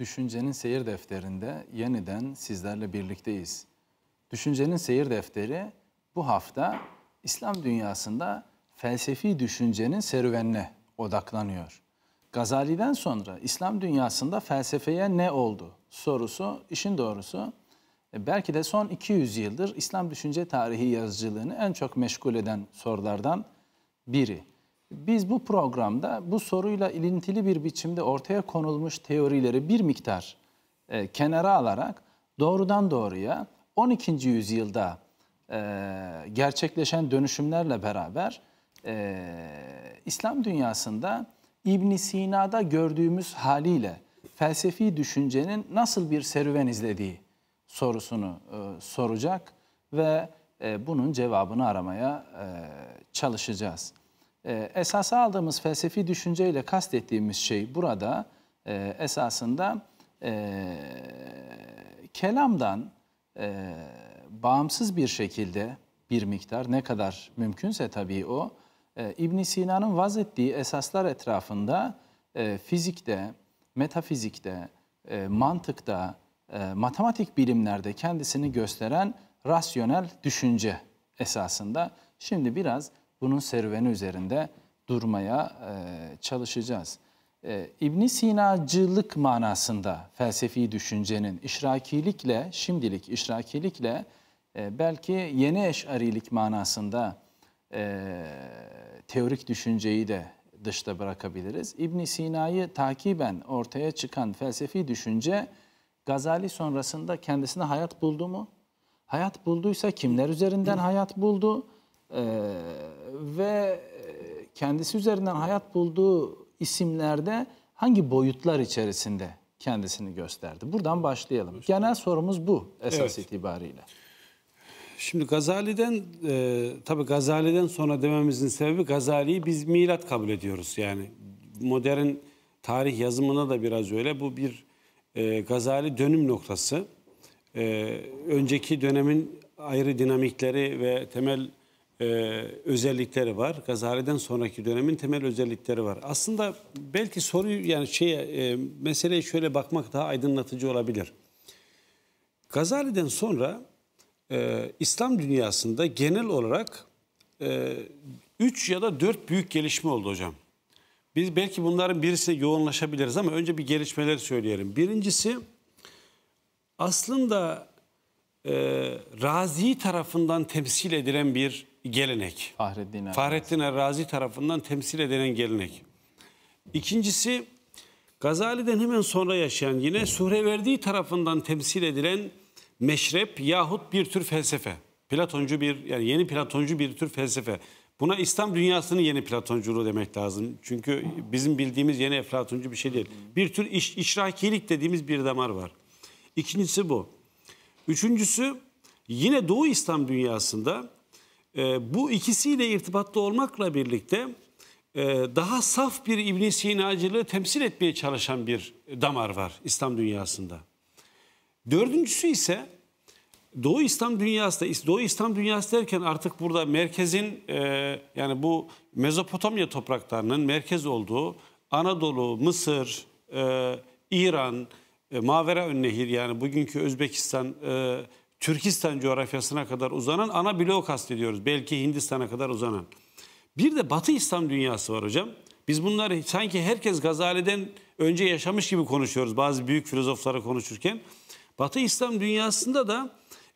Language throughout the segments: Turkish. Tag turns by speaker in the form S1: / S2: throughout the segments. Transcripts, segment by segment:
S1: Düşüncenin Seyir Defteri'nde yeniden sizlerle birlikteyiz. Düşüncenin Seyir Defteri bu hafta İslam dünyasında felsefi düşüncenin serüvenine odaklanıyor. Gazali'den sonra İslam dünyasında felsefeye ne oldu sorusu işin doğrusu e, belki de son 200 yıldır İslam düşünce tarihi yazıcılığını en çok meşgul eden sorulardan biri. Biz bu programda bu soruyla ilintili bir biçimde ortaya konulmuş teorileri bir miktar e, kenara alarak doğrudan doğruya 12. yüzyılda e, gerçekleşen dönüşümlerle beraber e, İslam dünyasında İbn Sina'da gördüğümüz haliyle felsefi düşüncenin nasıl bir serüven izlediği sorusunu e, soracak ve e, bunun cevabını aramaya e, çalışacağız. Ee, Esas aldığımız felsefi düşünceyle kastettiğimiz şey burada e, esasında e, kelamdan e, bağımsız bir şekilde bir miktar ne kadar mümkünse tabii o İbn Sina'nın vaz ettiği esaslar etrafında fizikte, metafizikte, mantıkta, matematik bilimlerde kendisini gösteren rasyonel düşünce esasında. Şimdi biraz bunun serüveni üzerinde durmaya e, çalışacağız. İbn e, ibn Sinacılık manasında felsefi düşüncenin işrakilikle, şimdilik işrakilikle e, belki yeni eşarilik manasında teorik düşünceyi de dışta bırakabiliriz. İbn Sina'yı takiben ortaya çıkan felsefi düşünce Gazali sonrasında kendisine hayat buldu mu? Hayat bulduysa kimler üzerinden hayat buldu? Ee, ve e, kendisi üzerinden hayat bulduğu isimlerde hangi boyutlar içerisinde kendisini gösterdi? Buradan başlayalım. Genel sorumuz bu esas evet. itibariyle.
S2: Şimdi Gazali'den e, tabii Gazali'den sonra dememizin sebebi Gazali'yi biz milat kabul ediyoruz. Yani modern tarih yazımına da biraz öyle. Bu bir e, Gazali dönüm noktası. E, önceki dönemin ayrı dinamikleri ve temel e, özellikleri var. Gazali'den sonraki dönemin temel özellikleri var. Aslında belki soruyu yani şeye e, meseleye şöyle bakmak daha aydınlatıcı olabilir. Gazali'den sonra e, İslam dünyasında genel olarak 3 e, ya da dört büyük gelişme oldu hocam. Biz belki bunların birisine yoğunlaşabiliriz ama önce bir gelişmeleri söyleyelim. Birincisi aslında e, Razi tarafından temsil edilen bir gelenek. Fahrettin Errazi. Fahrettin Errazi tarafından temsil edilen gelenek. İkincisi Gazali'den hemen sonra yaşayan yine Suhreverdi tarafından temsil edilen meşrep yahut bir tür felsefe. Platoncu bir yani yeni Platoncu bir tür felsefe. Buna İslam dünyasının yeni Platonculuğu demek lazım. Çünkü bizim bildiğimiz yeni platoncu bir şey değil. Bir tür iş, işrakilik dediğimiz bir damar var. İkincisi bu. Üçüncüsü yine Doğu İslam dünyasında e, bu ikisiyle irtibatlı olmakla birlikte e, daha saf bir ibn Sinacılığı temsil etmeye çalışan bir damar var İslam dünyasında. Dördüncüsü ise Doğu İslam dünyası da, Doğu İslam dünyası derken artık burada merkezin e, yani bu Mezopotamya topraklarının merkez olduğu Anadolu, Mısır, e, İran, e, Mavera Önnehir yani bugünkü Özbekistan, e, Türkistan coğrafyasına kadar uzanan ana bloğu kastediyoruz. Belki Hindistan'a kadar uzanan. Bir de Batı İslam dünyası var hocam. Biz bunları sanki herkes Gazali'den önce yaşamış gibi konuşuyoruz bazı büyük filozoflara konuşurken. Batı İslam dünyasında da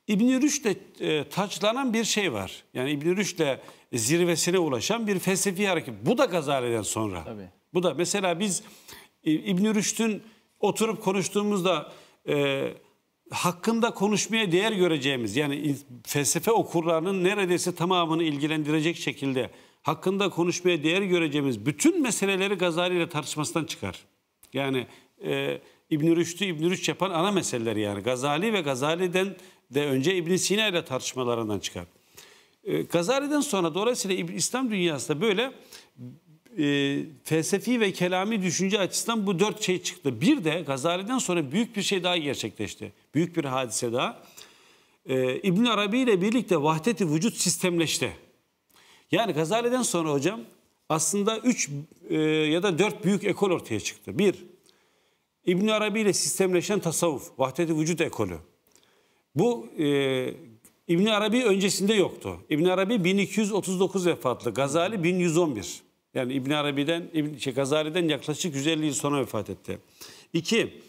S2: İbn-i Rüşd'le e, taçlanan bir şey var. Yani İbn-i Rüşd'le zirvesine ulaşan bir felsefi hareket. Bu da Gazali'den sonra. Tabii. Bu da mesela biz e, İbn-i Rüşd'ün oturup konuştuğumuzda e, hakkında konuşmaya değer göreceğimiz yani felsefe okurlarının neredeyse tamamını ilgilendirecek şekilde hakkında konuşmaya değer göreceğimiz bütün meseleleri Gazali ile tartışmasından çıkar. Yani e, İbn Rüşd'ü İbn Rüşd yapan ana meseleler yani Gazali ve Gazali'den de önce İbn Sina ile tartışmalarından çıkar. E, Gazali'den sonra dolayısıyla İslam dünyasında böyle e, felsefi ve kelami düşünce açısından bu dört şey çıktı. Bir de Gazali'den sonra büyük bir şey daha gerçekleşti. Büyük bir hadise daha. E, ibn Arabi ile birlikte vahdeti vücut sistemleşti. Yani Gazali'den sonra hocam aslında üç e, ya da dört büyük ekol ortaya çıktı. Bir, İbn Arabi ile sistemleşen tasavvuf, vahdeti vücut ekolü. Bu e, ibn Arabi öncesinde yoktu. İbn Arabi 1239 vefatlı, Gazali 1111. Yani İbn Arabi'den, İbn şey, Gazali'den yaklaşık 150 yıl sonra vefat etti. İki,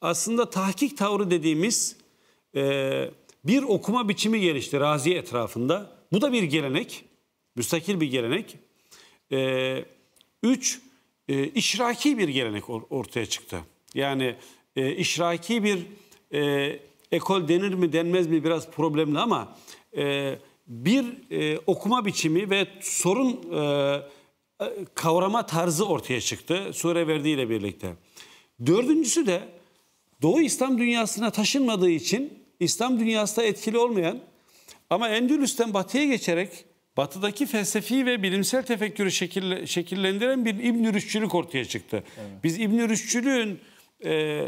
S2: aslında tahkik tavrı dediğimiz e, bir okuma biçimi gelişti Razi etrafında. Bu da bir gelenek, müstakil bir gelenek. E, üç, e, işraki bir gelenek or ortaya çıktı. Yani e, işraki bir e, ekol denir mi denmez mi biraz problemli ama e, bir e, okuma biçimi ve sorun e, e, kavrama tarzı ortaya çıktı sure verdiğiyle birlikte. Dördüncüsü de Doğu İslam dünyasına taşınmadığı için İslam dünyasında etkili olmayan ama Endülüs'ten batıya geçerek batıdaki felsefi ve bilimsel tefekkürü şekil, şekillendiren bir i̇bn Rüşçülük ortaya çıktı. Evet. Biz i̇bn Rüşçülüğün e,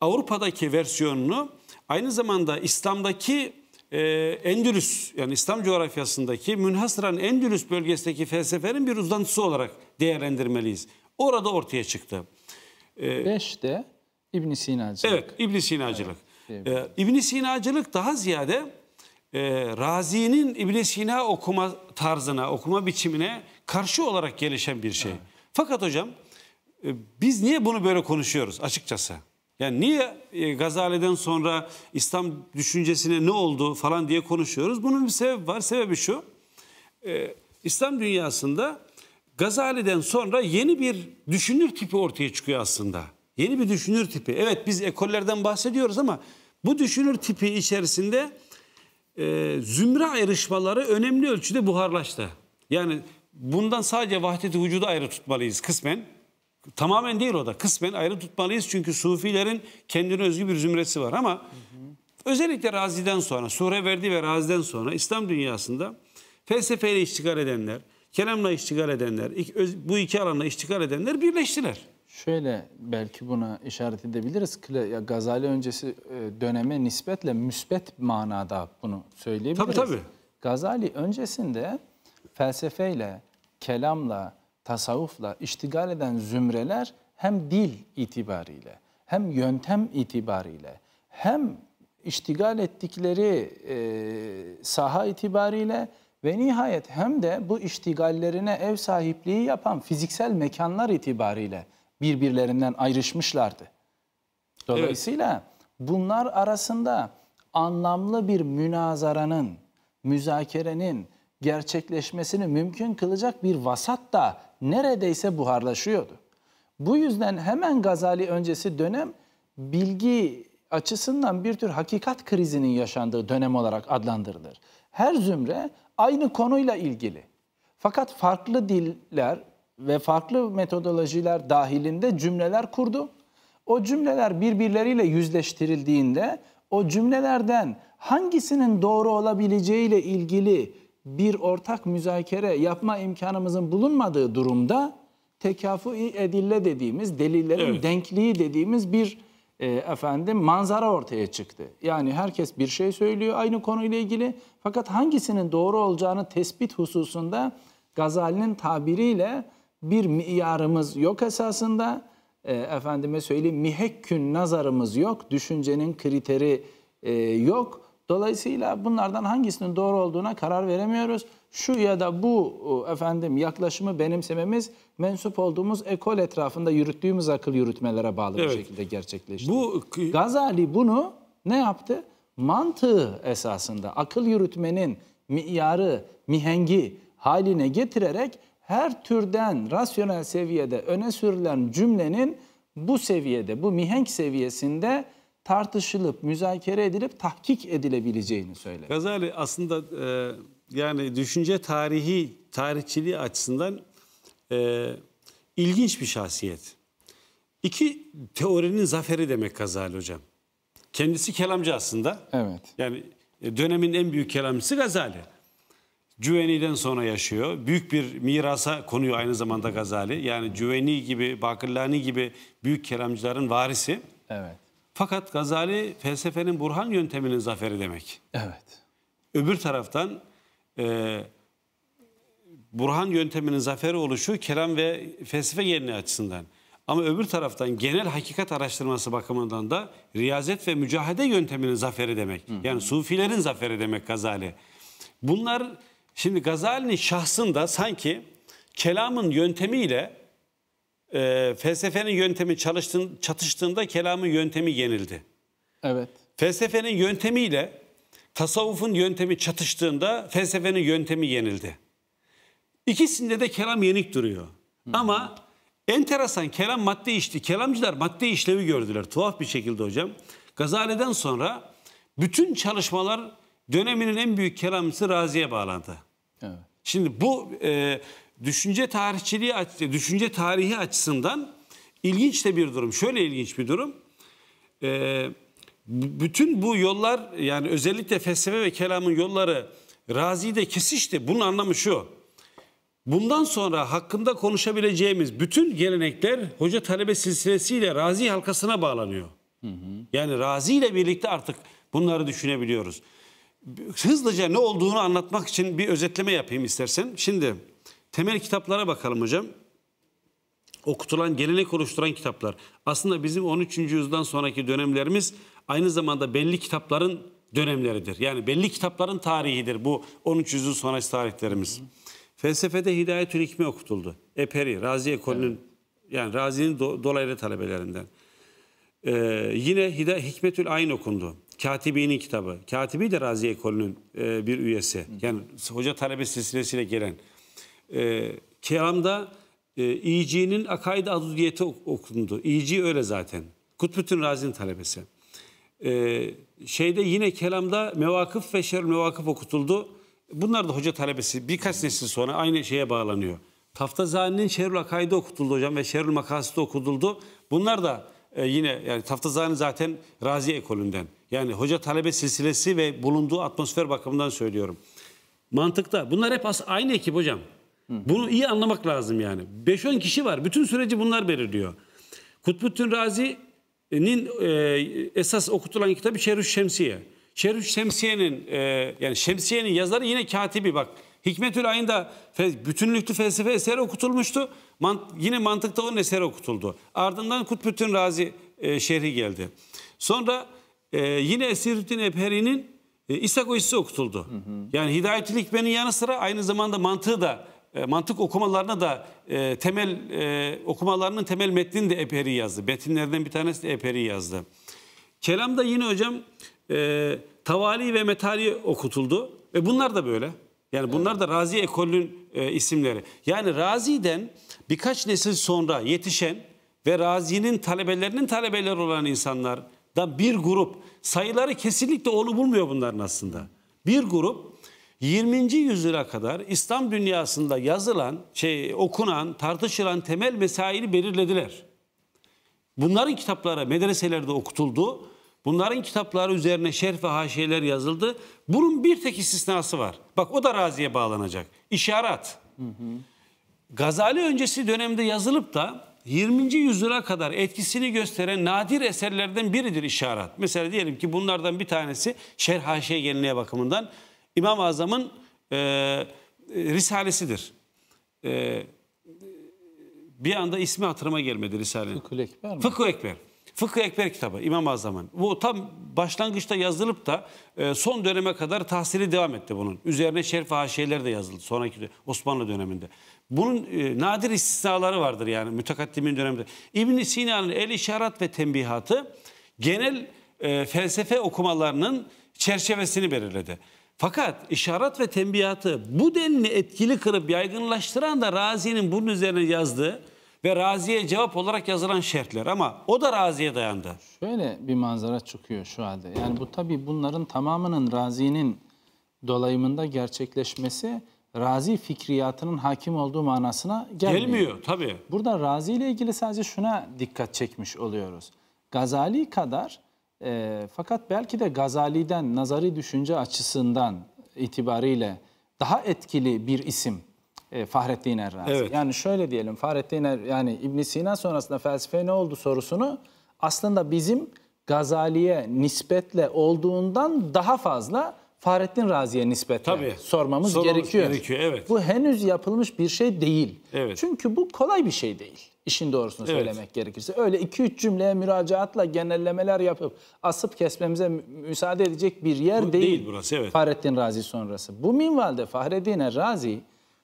S2: Avrupa'daki versiyonunu aynı zamanda İslam'daki ee, Endülüs yani İslam coğrafyasındaki münhasıran Endülüs bölgesindeki felsefenin bir uzantısı olarak değerlendirmeliyiz. Orada ortaya çıktı.
S1: E, Beş de ibn Sinacılık.
S2: Evet ibn Sinacılık. Evet, e, ibn Sinacılık daha ziyade e, Razi'nin ibn Sina okuma tarzına, okuma biçimine karşı olarak gelişen bir şey. Evet. Fakat hocam e, biz niye bunu böyle konuşuyoruz açıkçası? Yani niye e, Gazali'den sonra İslam düşüncesine ne oldu falan diye konuşuyoruz. Bunun bir sebebi var. Sebebi şu. E, İslam dünyasında Gazali'den sonra yeni bir düşünür tipi ortaya çıkıyor aslında. Yeni bir düşünür tipi. Evet biz ekollerden bahsediyoruz ama bu düşünür tipi içerisinde e, zümre ayrışmaları önemli ölçüde buharlaştı. Yani bundan sadece vahdeti vücudu ayrı tutmalıyız kısmen tamamen değil o da kısmen ayrı tutmalıyız. Çünkü Sufilerin kendine özgü bir zümresi var ama hı hı. özellikle Razi'den sonra, sure Suhreverdi ve Razi'den sonra İslam dünyasında felsefeyle iştigal edenler, kelamla iştigal edenler, bu iki alanla iştigal edenler birleştiler.
S1: Şöyle belki buna işaret edebiliriz. Gazali öncesi e, döneme nispetle müsbet manada bunu söyleyebiliriz. Tabii tabii. Gazali öncesinde felsefeyle, kelamla, tasavvufla iştigal eden zümreler hem dil itibariyle hem yöntem itibariyle hem iştigal ettikleri e, saha itibariyle ve nihayet hem de bu iştigallerine ev sahipliği yapan fiziksel mekanlar itibariyle birbirlerinden ayrışmışlardı. Dolayısıyla evet. bunlar arasında anlamlı bir münazaranın, müzakerenin, gerçekleşmesini mümkün kılacak bir vasat da neredeyse buharlaşıyordu. Bu yüzden hemen Gazali öncesi dönem bilgi açısından bir tür hakikat krizinin yaşandığı dönem olarak adlandırılır. Her zümre aynı konuyla ilgili. Fakat farklı diller ve farklı metodolojiler dahilinde cümleler kurdu. O cümleler birbirleriyle yüzleştirildiğinde o cümlelerden hangisinin doğru olabileceğiyle ilgili bir ortak müzakere yapma imkanımızın bulunmadığı durumda tekafu edille dediğimiz delillerin evet. denkliği dediğimiz bir e, efendim manzara ortaya çıktı. Yani herkes bir şey söylüyor aynı konuyla ilgili fakat hangisinin doğru olacağını tespit hususunda Gazali'nin tabiriyle bir miyarımız yok esasında. E, efendime söyleyeyim mihekkün nazarımız yok. Düşüncenin kriteri e, yok. Dolayısıyla bunlardan hangisinin doğru olduğuna karar veremiyoruz. Şu ya da bu e, efendim yaklaşımı benimsememiz mensup olduğumuz ekol etrafında yürüttüğümüz akıl yürütmelere bağlı evet. bir şekilde gerçekleşti. Bu Gazali bunu ne yaptı? Mantığı esasında akıl yürütmenin miyarı, mihengi haline getirerek her türden rasyonel seviyede öne sürülen cümlenin bu seviyede, bu mihenk seviyesinde tartışılıp, müzakere edilip tahkik edilebileceğini söyledi.
S2: Gazali aslında e, yani düşünce tarihi, tarihçiliği açısından e, ilginç bir şahsiyet. İki teorinin zaferi demek Gazali hocam. Kendisi kelamcı aslında. Evet. Yani e, dönemin en büyük kelamcısı Gazali. Cüveni'den sonra yaşıyor. Büyük bir mirasa konuyor aynı zamanda Gazali. Yani Cüveni gibi, Bakırlani gibi büyük kelamcıların varisi. Evet. Fakat Gazali felsefenin Burhan yönteminin zaferi demek. Evet. Öbür taraftan e, Burhan yönteminin zaferi oluşu kelam ve felsefe geleneği açısından. Ama öbür taraftan genel hakikat araştırması bakımından da riyazet ve mücahede yönteminin zaferi demek. Hı hı. Yani sufilerin zaferi demek Gazali. Bunlar şimdi Gazali'nin şahsında sanki kelamın yöntemiyle e, felsefenin yöntemi çalıştığın, çatıştığında kelamın yöntemi yenildi. Evet. Felsefenin yöntemiyle tasavvufun yöntemi çatıştığında felsefenin yöntemi yenildi. İkisinde de kelam yenik duruyor. Hı. Hmm. Ama enteresan kelam madde işti. Kelamcılar madde işlevi gördüler tuhaf bir şekilde hocam. Gazale'den sonra bütün çalışmalar döneminin en büyük kelamcısı Razi'ye bağlandı. Evet. Şimdi bu e, düşünce tarihçiliği düşünce tarihi açısından ilginç de bir durum. Şöyle ilginç bir durum. Ee, bütün bu yollar yani özellikle felsefe ve kelamın yolları Razi'de kesişti. Bunun anlamı şu. Bundan sonra hakkında konuşabileceğimiz bütün gelenekler hoca talebe silsilesiyle Razi halkasına bağlanıyor. Hı hı. Yani Razi ile birlikte artık bunları düşünebiliyoruz. Hızlıca ne olduğunu anlatmak için bir özetleme yapayım istersen. Şimdi Temel kitaplara bakalım hocam. Okutulan, gelenek oluşturan kitaplar. Aslında bizim 13. yüzyıldan sonraki dönemlerimiz aynı zamanda belli kitapların dönemleridir. Yani belli kitapların tarihidir bu 13. yüzyıl sonrası tarihlerimiz. Hı Felsefede Hidayetül hikme okutuldu. Eperi, Razi Ekolü'nün evet. yani Razi'nin do, dolaylı talebelerinden. Ee, yine Hida, Hikmetül Ayn okundu. Katibi'nin kitabı. Katibi de Razi Ekolü'nün e, bir üyesi. Hı. Yani hoca talebe silsilesiyle gelen. Ee, e, kelamda e, İci'nin Akaid Adudiyeti okundu. İci öyle zaten. Kutbüttin Razi'nin talebesi. E, şeyde yine kelamda mevakıf ve şer mevakıf okutuldu. Bunlar da hoca talebesi birkaç nesil sonra aynı şeye bağlanıyor. Taftazani'nin şerul Akaid'i okutuldu hocam ve şerul Makasit'i okutuldu. Bunlar da e, yine yani Taftazani zaten Razi ekolünden. Yani hoca talebe silsilesi ve bulunduğu atmosfer bakımından söylüyorum. Mantıkta. Bunlar hep aynı ekip hocam. Bunu iyi anlamak lazım yani. 5-10 kişi var. Bütün süreci bunlar belirliyor. Kutbettin Razi'nin e, esas okutulan kitabı Şerhüş Şemsiye. Şerhüş Şemsiye'nin e, yani Şemsiye'nin yazarı yine katibi bak. Hikmetül Ayn'da bütünlüklü felsefe eseri okutulmuştu. Mant yine mantıkta onun eseri okutuldu. Ardından Kutbettin Razi e, şerhi geldi. Sonra e, yine Esirüddin Eperi'nin e, İshak okutuldu. Hı hı. Yani Hidayetül Hikme'nin yanı sıra aynı zamanda mantığı da e, mantık okumalarına da e, temel e, okumalarının temel metnini de Eperi yazdı. Metinlerden bir tanesi de Eperi yazdı. Kelamda yine hocam e, tavali ve metali okutuldu ve bunlar da böyle. Yani bunlar da Razi ekolünün e, isimleri. Yani Razi'den birkaç nesil sonra yetişen ve Razi'nin talebelerinin talebeleri olan insanlar da bir grup sayıları kesinlikle onu bulmuyor bunların aslında. Bir grup 20. yüzyıla kadar İslam dünyasında yazılan, şey, okunan, tartışılan temel mesaili belirlediler. Bunların kitapları medreselerde okutuldu. Bunların kitapları üzerine şerh ve haşiyeler yazıldı. Bunun bir tek istisnası var. Bak o da raziye bağlanacak. İşaret. Hı hı. Gazali öncesi dönemde yazılıp da 20. yüzyıla kadar etkisini gösteren nadir eserlerden biridir işaret. Mesela diyelim ki bunlardan bir tanesi Şerh Haşiye Geleneği bakımından İmam-ı Azam'ın e, risalesidir. E, bir anda ismi hatırıma gelmedi risalenin. Fıkhu Ekber mi? Fıkhu Ekber. Fıkıh Ekber kitabı İmam-ı Azam'ın. Bu tam başlangıçta yazılıp da e, son döneme kadar tahsili devam etti bunun. Üzerine şerif haşiyeler de yazıldı sonraki Osmanlı döneminde. Bunun e, nadir istisnaları vardır yani mütekaddimin döneminde. İbn Sina'nın El İşarat ve Tembihatı genel e, felsefe okumalarının çerçevesini belirledi. Fakat işaret ve tembihatı bu denli etkili kırıp yaygınlaştıran da Razi'nin bunun üzerine yazdığı ve Razi'ye cevap olarak yazılan şerhler ama o da Razi'ye dayandı.
S1: Şöyle bir manzara çıkıyor şu halde. Yani bu tabii bunların tamamının Razi'nin dolayımında gerçekleşmesi Razi fikriyatının hakim olduğu manasına gelmiyor. Gelmiyor tabii. Burada Razi ile ilgili sadece şuna dikkat çekmiş oluyoruz. Gazali kadar e, fakat belki de Gazali'den nazari düşünce açısından itibariyle daha etkili bir isim e, Fahrettin Errazi. Evet. Yani şöyle diyelim Fahrettin Er yani İbn Sina sonrasında felsefe ne oldu sorusunu aslında bizim Gazali'ye nispetle olduğundan daha fazla Fahrettin Razi'ye nispetle Tabii, sormamız, sormamız gerekiyor. gerekiyor evet. Bu henüz yapılmış bir şey değil. Evet. Çünkü bu kolay bir şey değil. İşin doğrusunu evet. söylemek gerekirse. Öyle iki üç cümleye müracaatla genellemeler yapıp asıp kesmemize müsaade edecek bir yer Bu değil. Değil burası evet. Fahrettin Razi sonrası. Bu minvalde Fahrettin Razi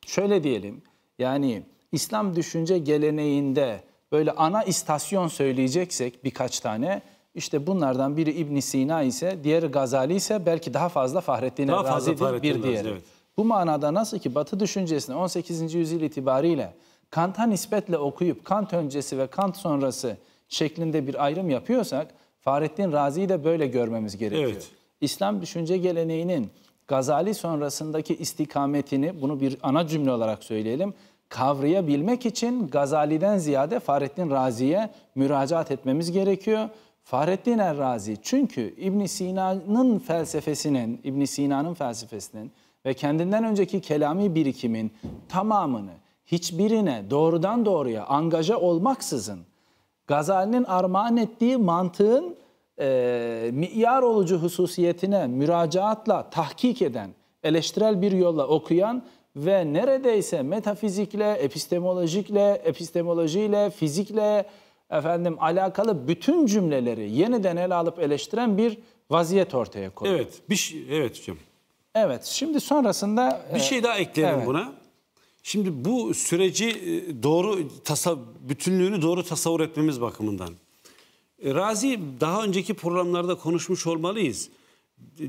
S1: şöyle diyelim yani İslam düşünce geleneğinde böyle ana istasyon söyleyeceksek birkaç tane işte bunlardan biri İbn Sina ise diğeri Gazali ise belki daha fazla Fahrettin'e Razi'dir bir diğeri. Evet. Bu manada nasıl ki Batı düşüncesine 18. yüzyıl itibariyle Kant'a nispetle okuyup Kant öncesi ve Kant sonrası şeklinde bir ayrım yapıyorsak Fahrettin Razi'yi de böyle görmemiz gerekiyor. Evet. İslam düşünce geleneğinin Gazali sonrasındaki istikametini bunu bir ana cümle olarak söyleyelim. Kavrayabilmek için Gazali'den ziyade Fahrettin Razi'ye müracaat etmemiz gerekiyor. Fahrettin Errazi çünkü İbn Sina'nın felsefesinin, İbn Sina'nın felsefesinin ve kendinden önceki kelami birikimin tamamını hiçbirine doğrudan doğruya angaja olmaksızın Gazali'nin armağan ettiği mantığın e, miyar olucu hususiyetine müracaatla tahkik eden, eleştirel bir yolla okuyan ve neredeyse metafizikle, epistemolojikle, epistemolojiyle, fizikle efendim alakalı bütün cümleleri yeniden ele alıp eleştiren bir vaziyet ortaya koyuyor.
S2: Evet, bir şey, evet hocam.
S1: Evet, şimdi sonrasında bir e, şey
S2: daha ekleyelim evet. buna. Şimdi bu süreci e, doğru bütünlüğünü doğru tasavvur etmemiz bakımından. E, Razi daha önceki programlarda konuşmuş olmalıyız.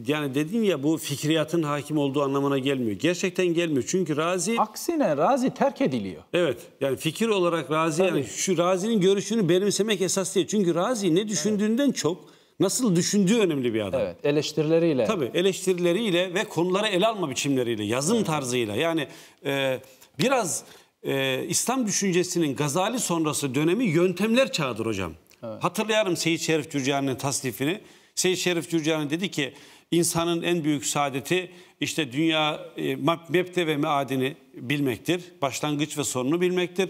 S2: Yani dedin ya bu fikriyatın hakim olduğu anlamına gelmiyor. Gerçekten gelmiyor. Çünkü Razi...
S1: Aksine Razi terk ediliyor.
S2: Evet. Yani fikir olarak Razi... Tabii. Yani şu Razi'nin görüşünü benimsemek esas değil. Çünkü Razi ne düşündüğünden evet. çok nasıl düşündüğü önemli bir adam. Evet, eleştirileriyle. Tabii eleştirileriyle ve konulara ele alma biçimleriyle, yazım evet. tarzıyla. Yani e, biraz e, İslam düşüncesinin Gazali sonrası dönemi yöntemler çağıdır hocam. Evet. Hatırlayalım Seyit Şerif Cürcani'nin tasnifini. Seyit Şerif Cürcani dedi ki insanın en büyük saadeti işte dünya e, mebde ve meadini bilmektir. Başlangıç ve sonunu bilmektir.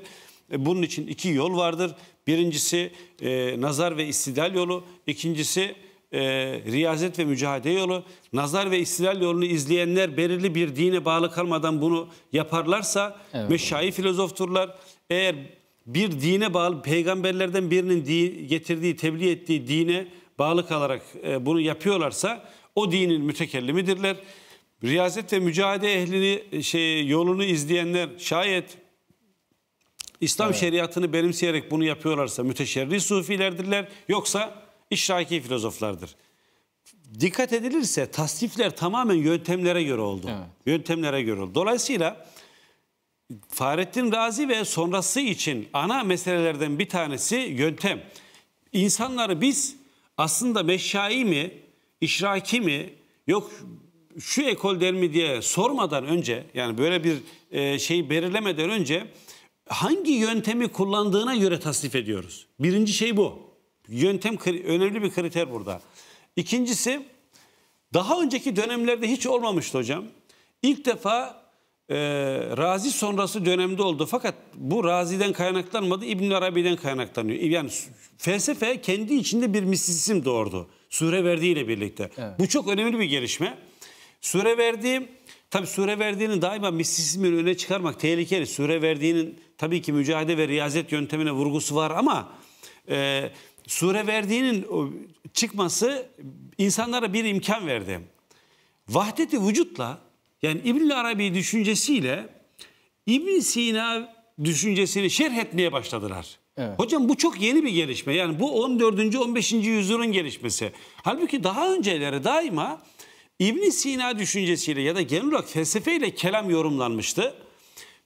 S2: E, bunun için iki yol vardır. Birincisi e, nazar ve istidal yolu. ikincisi e, riyazet ve mücadele yolu, nazar ve istilal yolunu izleyenler belirli bir dine bağlı kalmadan bunu yaparlarsa evet. meşayi filozofturlar. Eğer bir dine bağlı peygamberlerden birinin di, getirdiği, tebliğ ettiği dine bağlı kalarak e, bunu yapıyorlarsa o dinin mütekellimidirler. Riyazet ve mücadele ehlini e, şey yolunu izleyenler şayet İslam evet. şeriatını benimseyerek bunu yapıyorlarsa müteşerri sufilerdirler. Yoksa işraki filozoflardır. Dikkat edilirse tasnifler tamamen yöntemlere göre oldu. Evet. Yöntemlere göre oldu. Dolayısıyla Fahrettin Razi ve sonrası için ana meselelerden bir tanesi yöntem. İnsanları biz aslında meşai mi, işraki mi, yok şu ekol der mi diye sormadan önce yani böyle bir e, şey şeyi belirlemeden önce hangi yöntemi kullandığına göre tasnif ediyoruz. Birinci şey bu. Yöntem önemli bir kriter burada. İkincisi daha önceki dönemlerde hiç olmamıştı hocam. İlk defa e, Razi sonrası dönemde oldu. Fakat bu Razi'den kaynaklanmadı, İbn Arabi'den kaynaklanıyor. Yani felsefe kendi içinde bir mistisizm doğurdu. Sure verdiğiyle birlikte. Evet. Bu çok önemli bir gelişme. Sure verdiği, tabi sure verdiğinin daima mistisizmin öne çıkarmak tehlikeli. Sure verdiğinin tabii ki mücadele ve riyazet yöntemine vurgusu var ama... E, sure verdiğinin çıkması insanlara bir imkan verdi. Vahdeti vücutla yani İbn Arabi düşüncesiyle İbn Sina düşüncesini şerh etmeye başladılar. Evet. Hocam bu çok yeni bir gelişme. Yani bu 14. 15. yüzyılın gelişmesi. Halbuki daha önceleri daima İbn Sina düşüncesiyle ya da genel olarak felsefeyle kelam yorumlanmıştı.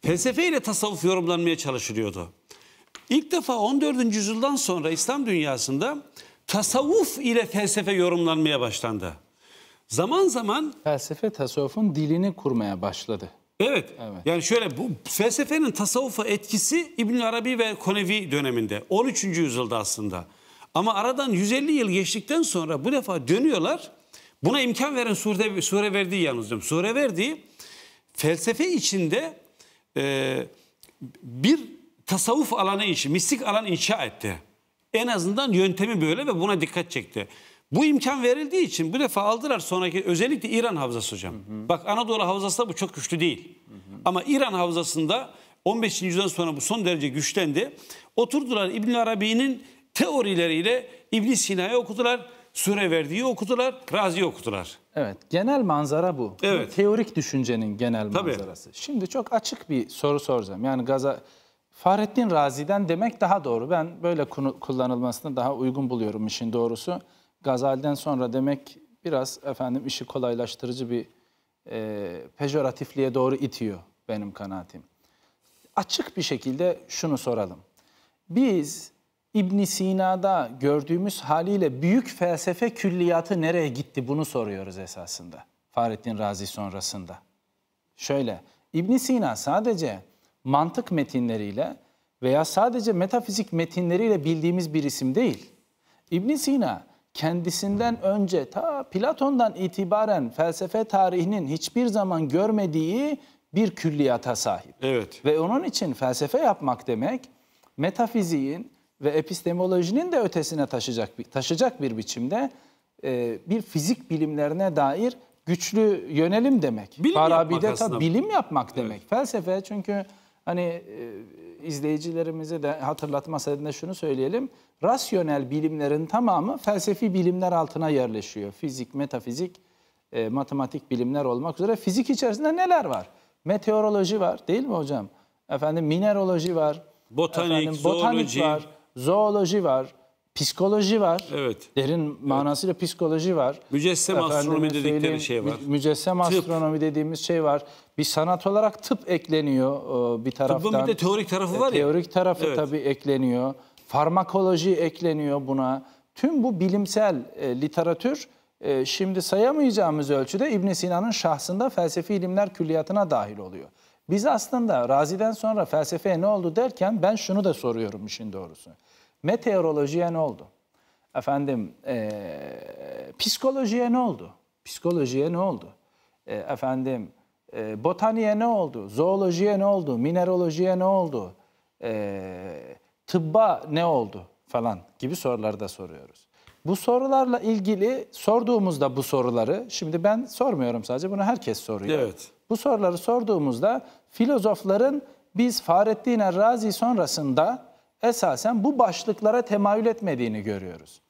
S2: Felsefeyle tasavvuf yorumlanmaya çalışılıyordu. İlk defa 14. yüzyıldan sonra İslam dünyasında tasavvuf ile felsefe yorumlanmaya başlandı. Zaman zaman felsefe tasavvufun
S1: dilini kurmaya başladı. Evet. evet.
S2: Yani şöyle bu felsefenin tasavvufa etkisi İbn Arabi ve Konevi döneminde 13. yüzyılda aslında. Ama aradan 150 yıl geçtikten sonra bu defa dönüyorlar. Buna imkan veren sure, sure verdiği yalnız diyorum. Sure verdiği felsefe içinde e, bir tasavvuf alanı için, mistik alan inşa etti. En azından yöntemi böyle ve buna dikkat çekti. Bu imkan verildiği için bu defa aldılar sonraki özellikle İran havzası hocam. Hı hı. Bak Anadolu havzası da bu çok güçlü değil. Hı hı. Ama İran havzasında 15. yüzyıldan sonra bu son derece güçlendi. Oturdular İbn Arabi'nin teorileriyle İbn Sina'yı okudular, Süre Verdi'yi okudular, Razi'yi okudular.
S1: Evet, genel manzara bu. Evet. Teorik düşüncenin genel Tabii. manzarası. Şimdi çok açık bir soru soracağım. Yani Gaza Fahrettin Razi'den demek daha doğru. Ben böyle kullanılmasını daha uygun buluyorum işin doğrusu. Gazal'den sonra demek biraz efendim işi kolaylaştırıcı bir e, pejoratifliğe doğru itiyor benim kanaatim. Açık bir şekilde şunu soralım. Biz İbn Sina'da gördüğümüz haliyle büyük felsefe külliyatı nereye gitti bunu soruyoruz esasında. Fahrettin Razi sonrasında. Şöyle, İbn Sina sadece mantık metinleriyle veya sadece metafizik metinleriyle bildiğimiz bir isim değil. İbn Sina kendisinden önce ta Platon'dan itibaren felsefe tarihinin hiçbir zaman görmediği bir külliyata sahip. Evet. Ve onun için felsefe yapmak demek metafiziğin ve epistemolojinin de ötesine taşıyacak taşıyacak bir biçimde e, bir fizik bilimlerine dair güçlü yönelim demek. Bilim Farabi'de yapmak aslında. bilim yapmak demek. Evet. Felsefe çünkü hani e, izleyicilerimize de hatırlatmasa da şunu söyleyelim. Rasyonel bilimlerin tamamı felsefi bilimler altına yerleşiyor. Fizik, metafizik, e, matematik bilimler olmak üzere fizik içerisinde neler var? Meteoroloji var değil mi hocam? Efendim mineraloji var. Botanik, efendim, botanik zooloji. var. Zooloji var psikoloji var. Evet. Derin manasıyla evet. psikoloji var. Mücessem astronomi dedikleri şey var. Mü mücessem tıp. astronomi dediğimiz şey var. Bir sanat olarak tıp ekleniyor e, bir taraftan. Tıbbın bir de teorik tarafı var ya. Teorik tarafı evet. tabii ekleniyor. Farmakoloji ekleniyor buna. Tüm bu bilimsel e, literatür e, şimdi sayamayacağımız ölçüde İbn Sina'nın şahsında felsefi ilimler külliyatına dahil oluyor. Biz aslında Razi'den sonra felsefeye ne oldu derken ben şunu da soruyorum işin doğrusu. Meteorolojiye ne oldu? Efendim e, psikolojiye ne oldu? Psikolojiye ne oldu? E, efendim e, botaniye ne oldu? Zoolojiye ne oldu? Mineralojiye ne oldu? E, tıbba ne oldu? Falan gibi soruları da soruyoruz. Bu sorularla ilgili sorduğumuzda bu soruları, şimdi ben sormuyorum sadece bunu herkes soruyor. Evet. Bu soruları sorduğumuzda filozofların biz Fahrettin razi sonrasında esasen bu başlıklara temayül etmediğini görüyoruz.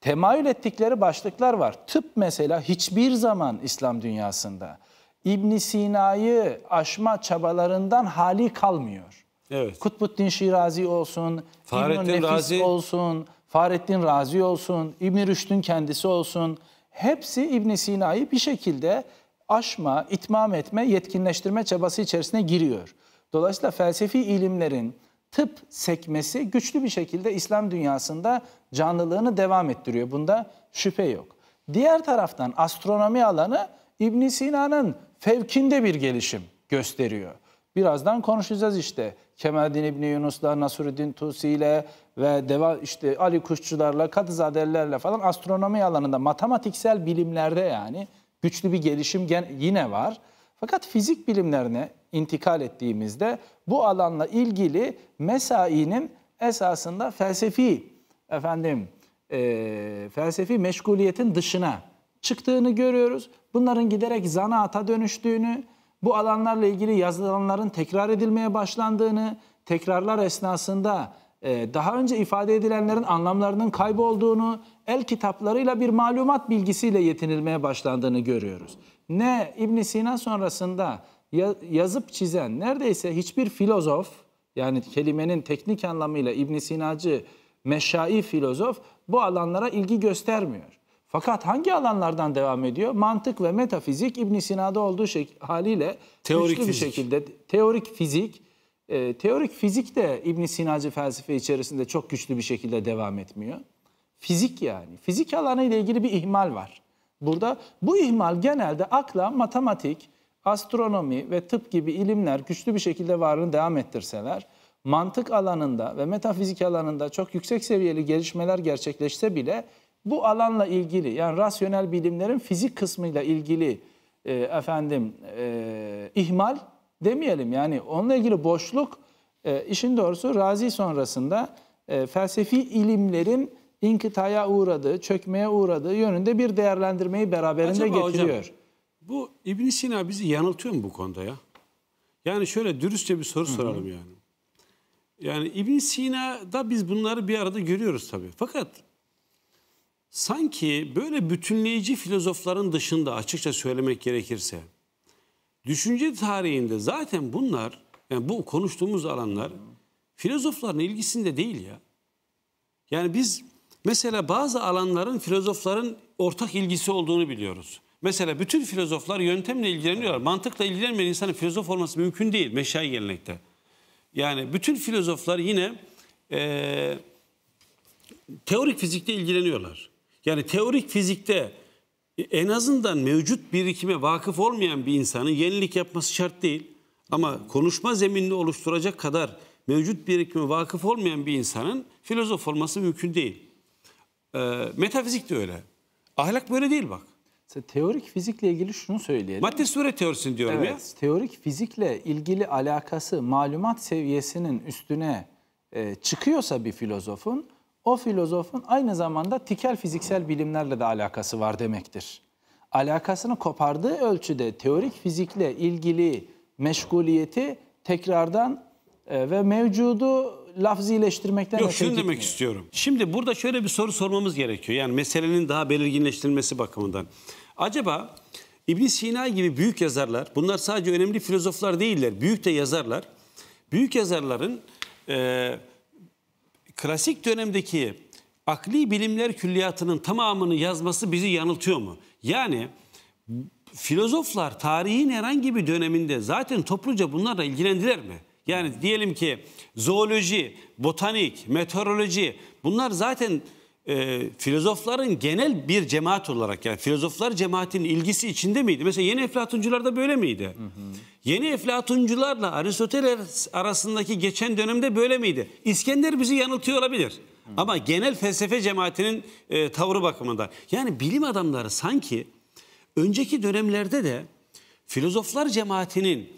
S1: Temayül ettikleri başlıklar var. Tıp mesela hiçbir zaman İslam dünyasında İbn Sina'yı aşma çabalarından hali kalmıyor. Evet. Kutbuddin Şirazi olsun, Fahrettin İbn-i Razi olsun, Fahrettin Razi olsun, İbn Rüşd'ün kendisi olsun. Hepsi İbn Sina'yı bir şekilde aşma, itmam etme, yetkinleştirme çabası içerisine giriyor. Dolayısıyla felsefi ilimlerin tıp sekmesi güçlü bir şekilde İslam dünyasında canlılığını devam ettiriyor. Bunda şüphe yok. Diğer taraftan astronomi alanı İbn Sina'nın fevkinde bir gelişim gösteriyor. Birazdan konuşacağız işte. Kemaldin İbni Yunus'la, Nasruddin Tusi ile ve deva işte Ali Kuşçularla, Katızadelerle falan astronomi alanında matematiksel bilimlerde yani güçlü bir gelişim yine var. Fakat fizik bilimlerine intikal ettiğimizde bu alanla ilgili mesainin esasında felsefi efendim e, felsefi meşguliyetin dışına çıktığını görüyoruz. Bunların giderek zanaata dönüştüğünü, bu alanlarla ilgili yazılanların tekrar edilmeye başlandığını, tekrarlar esnasında e, daha önce ifade edilenlerin anlamlarının kaybolduğunu, el kitaplarıyla bir malumat bilgisiyle yetinilmeye başlandığını görüyoruz ne İbn Sina sonrasında yazıp çizen neredeyse hiçbir filozof yani kelimenin teknik anlamıyla İbn Sinacı meşai filozof bu alanlara ilgi göstermiyor. Fakat hangi alanlardan devam ediyor? Mantık ve metafizik İbn Sina'da olduğu şey, haliyle teorik güçlü fizik. bir şekilde teorik fizik, e, teorik fizik de İbn Sinacı felsefe içerisinde çok güçlü bir şekilde devam etmiyor. Fizik yani. Fizik alanıyla ilgili bir ihmal var burada. Bu ihmal genelde akla matematik, astronomi ve tıp gibi ilimler güçlü bir şekilde varlığını devam ettirseler, mantık alanında ve metafizik alanında çok yüksek seviyeli gelişmeler gerçekleşse bile bu alanla ilgili yani rasyonel bilimlerin fizik kısmıyla ilgili e, efendim e, ihmal demeyelim yani onunla ilgili boşluk e, işin doğrusu Razi sonrasında e, felsefi ilimlerin inkıtaya uğradığı, çökmeye uğradığı yönünde bir değerlendirmeyi beraberinde Acaba getiriyor. Hocam, bu İbn Sina
S2: bizi yanıltıyor mu bu konuda ya? Yani şöyle dürüstçe bir soru Hı -hı. soralım yani. Yani ibn Sina'da biz bunları bir arada görüyoruz tabii. Fakat sanki böyle bütünleyici filozofların dışında açıkça söylemek gerekirse düşünce tarihinde zaten bunlar yani bu konuştuğumuz alanlar filozofların ilgisinde değil ya. Yani biz Mesela bazı alanların filozofların ortak ilgisi olduğunu biliyoruz. Mesela bütün filozoflar yöntemle ilgileniyorlar. Mantıkla ilgilenmeyen insanın filozof olması mümkün değil meşai gelenekte. Yani bütün filozoflar yine e, teorik fizikte ilgileniyorlar. Yani teorik fizikte en azından mevcut birikime vakıf olmayan bir insanın yenilik yapması şart değil. Ama konuşma zeminini oluşturacak kadar mevcut birikime vakıf olmayan bir insanın filozof olması mümkün değil. E, metafizik
S1: de öyle. Ahlak böyle değil bak. teorik fizikle ilgili şunu söyleyelim. Madde suret teorisini diyorum evet, ya. Teorik fizikle ilgili alakası malumat seviyesinin üstüne e, çıkıyorsa bir filozofun, o filozofun aynı zamanda tikel fiziksel bilimlerle de alakası var demektir. Alakasını kopardığı ölçüde teorik fizikle ilgili meşguliyeti tekrardan e, ve mevcudu lafzileştirmekten Yok şunu demek
S2: istiyorum. Şimdi burada şöyle bir soru sormamız gerekiyor. Yani meselenin daha belirginleştirilmesi bakımından. Acaba İbn Sina gibi büyük yazarlar, bunlar sadece önemli filozoflar değiller, büyük de yazarlar. Büyük yazarların e, klasik dönemdeki akli bilimler külliyatının tamamını yazması bizi yanıltıyor mu? Yani filozoflar tarihin herhangi bir döneminde zaten topluca bunlarla ilgilendiler mi? Yani diyelim ki zooloji, botanik, meteoroloji bunlar zaten e, filozofların genel bir cemaat olarak yani filozoflar cemaatinin ilgisi içinde miydi? Mesela yeni Eflatuncular da böyle miydi? Hı hı. Yeni Eflatuncularla Aristoteles arasındaki geçen dönemde böyle miydi? İskender bizi yanıltıyor olabilir. Ama genel felsefe cemaatinin e, tavrı bakımından. Yani bilim adamları sanki önceki dönemlerde de filozoflar cemaatinin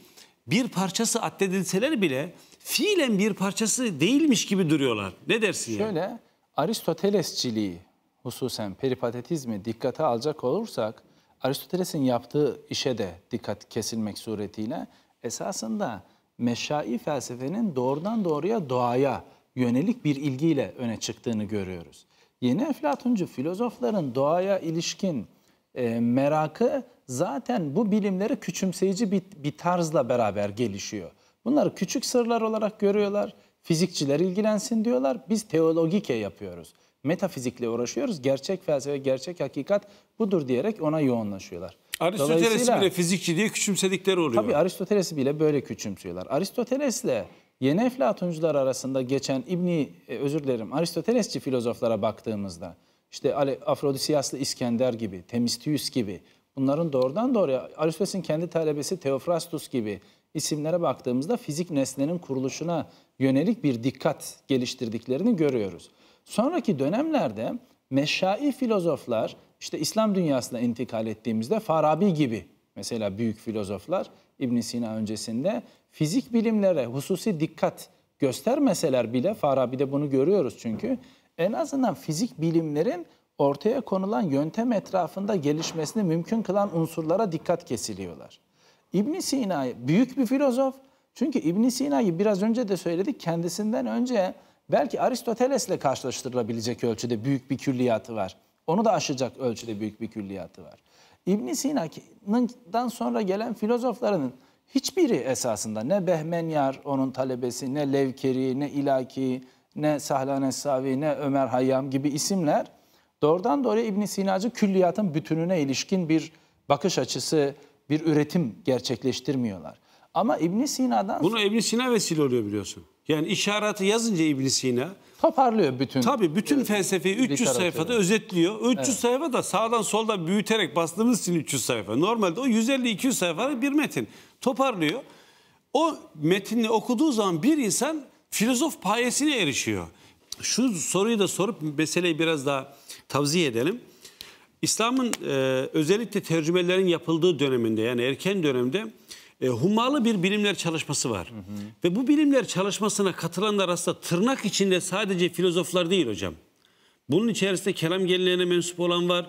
S2: bir parçası addedilseler bile fiilen bir parçası
S1: değilmiş gibi duruyorlar. Ne dersin Şöyle, yani? Şöyle Aristotelesçiliği hususen peripatetizmi dikkate alacak olursak Aristoteles'in yaptığı işe de dikkat kesilmek suretiyle esasında meşai felsefenin doğrudan doğruya doğaya yönelik bir ilgiyle öne çıktığını görüyoruz. Yeni Eflatuncu filozofların doğaya ilişkin e, merakı zaten bu bilimleri küçümseyici bir, bir tarzla beraber gelişiyor. Bunları küçük sırlar olarak görüyorlar. Fizikçiler ilgilensin diyorlar. Biz teologike yapıyoruz. Metafizikle uğraşıyoruz. Gerçek felsefe, gerçek hakikat budur diyerek ona yoğunlaşıyorlar. Aristoteles bile fizikçi diye küçümsedikleri oluyor. Tabii Aristoteles'i bile böyle küçümsüyorlar. Aristoteles'le yeni Eflatuncular arasında geçen İbni, e, özür dilerim, Aristotelesçi filozoflara baktığımızda işte Afrodisiyaslı İskender gibi, Temistius gibi, Bunların doğrudan doğruya Aristoteles'in kendi talebesi Theophrastus gibi isimlere baktığımızda fizik nesnenin kuruluşuna yönelik bir dikkat geliştirdiklerini görüyoruz. Sonraki dönemlerde meşai filozoflar işte İslam dünyasına intikal ettiğimizde Farabi gibi mesela büyük filozoflar İbn Sina öncesinde fizik bilimlere hususi dikkat göstermeseler bile Farabi'de bunu görüyoruz çünkü en azından fizik bilimlerin ortaya konulan yöntem etrafında gelişmesini mümkün kılan unsurlara dikkat kesiliyorlar. İbn Sina büyük bir filozof. Çünkü İbn Sina'yı biraz önce de söyledik kendisinden önce belki Aristoteles'le karşılaştırılabilecek ölçüde büyük bir külliyatı var. Onu da aşacak ölçüde büyük bir külliyatı var. ibn Sina'dan sonra gelen filozofların hiçbiri esasında ne Behmenyar onun talebesi, ne Levkeri, ne İlaki, ne Sahlan Savi, ne Ömer Hayyam gibi isimler Doğrudan doğruya İbn Sinacı külliyatın bütününe ilişkin bir bakış açısı, bir üretim gerçekleştirmiyorlar. Ama İbn Sina'dan...
S2: Bunu İbn Sina vesile oluyor biliyorsun. Yani işaratı yazınca İbn Sina... Toparlıyor bütün... Tabii bütün e, felsefeyi 300 literatürü. sayfada özetliyor. 300 evet. sayfa da sağdan solda büyüterek bastığımız için 300 sayfa. Normalde o 150-200 sayfalık bir metin. Toparlıyor. O metni okuduğu zaman bir insan filozof payesine erişiyor şu soruyu da sorup meseleyi biraz daha tavsiye edelim. İslam'ın e, özellikle tercümelerin yapıldığı döneminde yani erken dönemde e, hummalı bir bilimler çalışması var. Hı hı. Ve bu bilimler çalışmasına katılanlar aslında tırnak içinde sadece filozoflar değil hocam. Bunun içerisinde kelam geleneğine mensup olan var.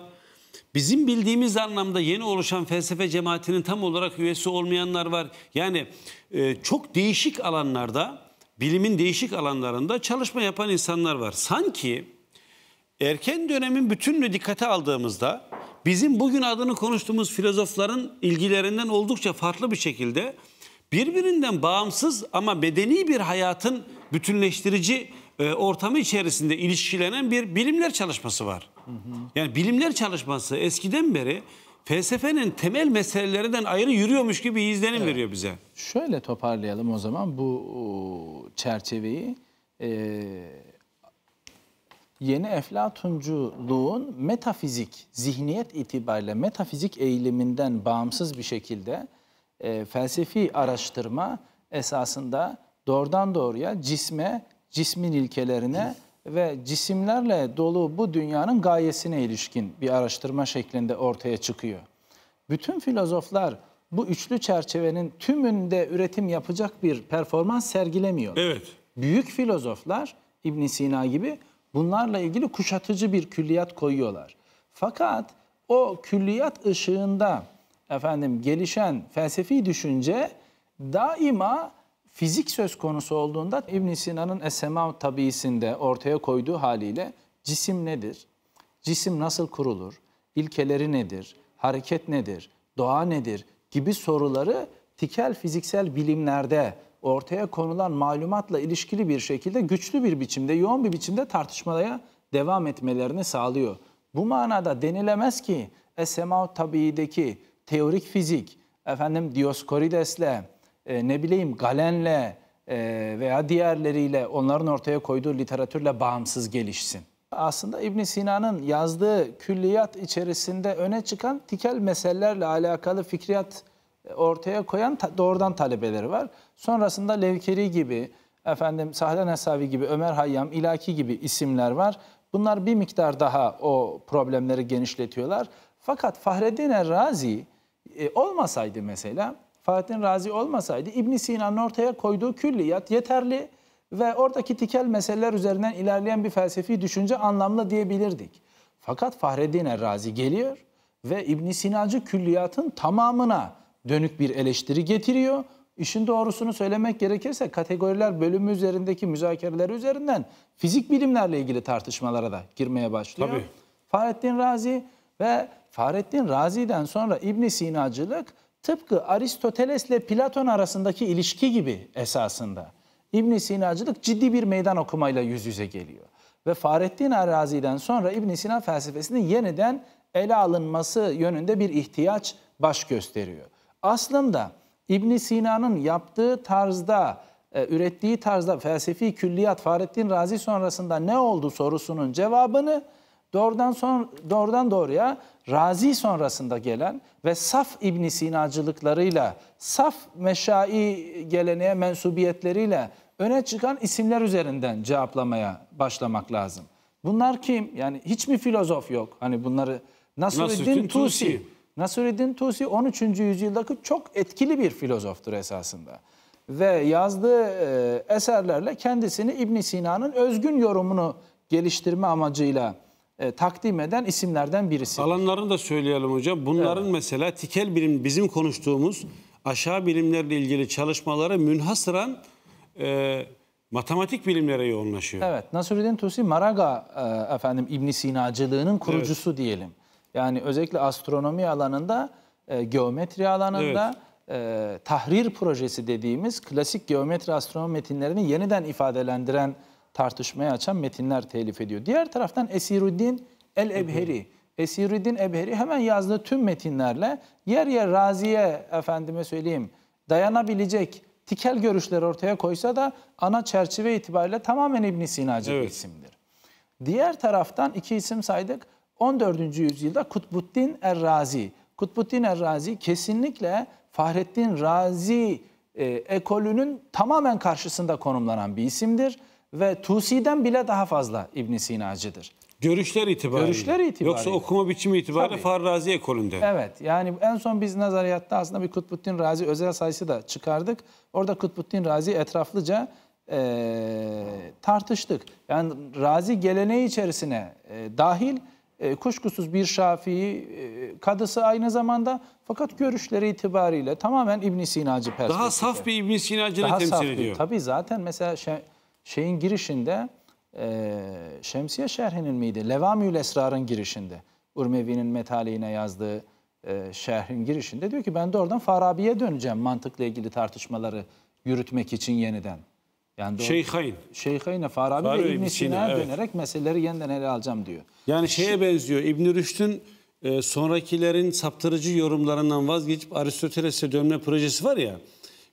S2: Bizim bildiğimiz anlamda yeni oluşan felsefe cemaatinin tam olarak üyesi olmayanlar var. Yani e, çok değişik alanlarda bilimin değişik alanlarında çalışma yapan insanlar var. Sanki erken dönemin bütününü dikkate aldığımızda bizim bugün adını konuştuğumuz filozofların ilgilerinden oldukça farklı bir şekilde birbirinden bağımsız ama bedeni bir hayatın bütünleştirici e, ortamı içerisinde ilişkilenen bir bilimler çalışması var. Yani bilimler çalışması eskiden beri felsefenin temel meselelerinden ayrı yürüyormuş gibi izlenim evet. veriyor bize.
S1: Şöyle toparlayalım o zaman bu e, çerçeveyi. Ee, yeni Eflatunculuğun metafizik, zihniyet itibariyle metafizik eğiliminden bağımsız bir şekilde e, felsefi araştırma esasında doğrudan doğruya cisme, cismin ilkelerine ve cisimlerle dolu bu dünyanın gayesine ilişkin bir araştırma şeklinde ortaya çıkıyor. Bütün filozoflar bu üçlü çerçevenin tümünde üretim yapacak bir performans sergilemiyor. Evet. Büyük filozoflar İbn Sina gibi bunlarla ilgili kuşatıcı bir külliyat koyuyorlar. Fakat o külliyat ışığında efendim gelişen felsefi düşünce daima Fizik söz konusu olduğunda İbn Sina'nın Esema tabiisinde ortaya koyduğu haliyle cisim nedir? Cisim nasıl kurulur? İlkeleri nedir? Hareket nedir? Doğa nedir? Gibi soruları tikel fiziksel bilimlerde ortaya konulan malumatla ilişkili bir şekilde güçlü bir biçimde, yoğun bir biçimde tartışmalaya devam etmelerini sağlıyor. Bu manada denilemez ki Esema tabiideki teorik fizik, efendim Dioskorides'le, e, ne bileyim Galen'le e, veya diğerleriyle onların ortaya koyduğu literatürle bağımsız gelişsin. Aslında İbn Sina'nın yazdığı külliyat içerisinde öne çıkan tikel meselelerle alakalı fikriyat e, ortaya koyan doğrudan talebeleri var. Sonrasında Levkeri gibi, efendim Sahlen Hesavi gibi, Ömer Hayyam, İlaki gibi isimler var. Bunlar bir miktar daha o problemleri genişletiyorlar. Fakat Fahreddin Razi e, olmasaydı mesela Fahrettin Razi olmasaydı İbn Sina'nın ortaya koyduğu külliyat yeterli ve oradaki tikel meseleler üzerinden ilerleyen bir felsefi düşünce anlamlı diyebilirdik. Fakat Fahreddin Razi geliyor ve İbn Sinacı külliyatın tamamına dönük bir eleştiri getiriyor. İşin doğrusunu söylemek gerekirse kategoriler bölümü üzerindeki müzakereler üzerinden fizik bilimlerle ilgili tartışmalara da girmeye başlıyor. Tabii. Fahrettin Razi ve Fahrettin Razi'den sonra ibn Sinacılık Tıpkı Aristoteles'le Platon arasındaki ilişki gibi esasında İbn Sinacılık ciddi bir meydan okumayla yüz yüze geliyor. Ve Fahrettin Arazi'den sonra İbn Sina felsefesinin yeniden ele alınması yönünde bir ihtiyaç baş gösteriyor. Aslında İbn Sina'nın yaptığı tarzda, e, ürettiği tarzda felsefi külliyat Fahrettin Razi sonrasında ne oldu sorusunun cevabını doğrudan, son, doğrudan doğruya Razi sonrasında gelen ve saf İbn Sinacılıklarıyla, saf meşai geleneğe mensubiyetleriyle öne çıkan isimler üzerinden cevaplamaya başlamak lazım. Bunlar kim? Yani hiç mi filozof yok? Hani bunları Nasreddin, Tusi. Nasreddin Tusi 13. yüzyıldaki çok etkili bir filozoftur esasında. Ve yazdığı e, eserlerle kendisini İbn Sina'nın özgün yorumunu geliştirme amacıyla e, takdim eden isimlerden birisi.
S2: Alanlarını da söyleyelim hocam. Bunların evet. mesela tikel bilim bizim konuştuğumuz aşağı bilimlerle ilgili çalışmaları münhasıran e, matematik bilimlere yoğunlaşıyor.
S1: Evet. Nasreddin Tusi Maraga e, efendim İbn Sinacılığının kurucusu evet. diyelim. Yani özellikle astronomi alanında, e, geometri alanında evet. e, tahrir projesi dediğimiz klasik geometri astronomi metinlerini yeniden ifadelendiren tartışmaya açan metinler telif ediyor. Diğer taraftan Esiruddin el-Ebheri. Esiruddin Ebheri hemen yazdığı tüm metinlerle yer yer Razi'ye efendime söyleyeyim dayanabilecek tikel görüşler ortaya koysa da ana çerçeve itibariyle tamamen İbn Sinacı evet. bir isimdir. Diğer taraftan iki isim saydık. 14. yüzyılda Kutbuddin Errazi. Kutbuddin Errazi kesinlikle Fahrettin Razi e, ekolünün tamamen karşısında konumlanan bir isimdir ve Tusi'den bile daha fazla İbn Sina'cıdır.
S2: Görüşler itibariyle. Görüşler itibariyle. Yoksa okuma biçimi itibariyle Tabii. Farrazi ekolünde.
S1: Evet yani en son biz nazariyatta aslında bir Kutbuddin Razi özel sayısı da çıkardık. Orada Kutbuddin Razi etraflıca e, tartıştık. Yani Razi geleneği içerisine e, dahil e, kuşkusuz bir Şafii e, kadısı aynı zamanda fakat görüşleri itibariyle tamamen İbn Sinacı perspektifi. Daha saf bir
S2: İbn Sinacı'nı temsil saf ediyor. Bir,
S1: tabii zaten mesela şey, şeyin girişinde e, Şemsiye Şerhi'nin miydi? Levamül Esrar'ın girişinde. Urmevi'nin metaliğine yazdığı e, şerhin girişinde diyor ki ben de oradan Farabi'ye döneceğim mantıkla ilgili tartışmaları yürütmek için yeniden. Yani Şeyhain. Şeyhain'e Farabi, Farabi ve İbn Sina'ya Sina, evet. dönerek meseleleri yeniden ele alacağım diyor. Yani
S2: şeye benziyor İbn Rüşd'ün e, sonrakilerin saptırıcı yorumlarından vazgeçip Aristoteles'e dönme projesi var ya.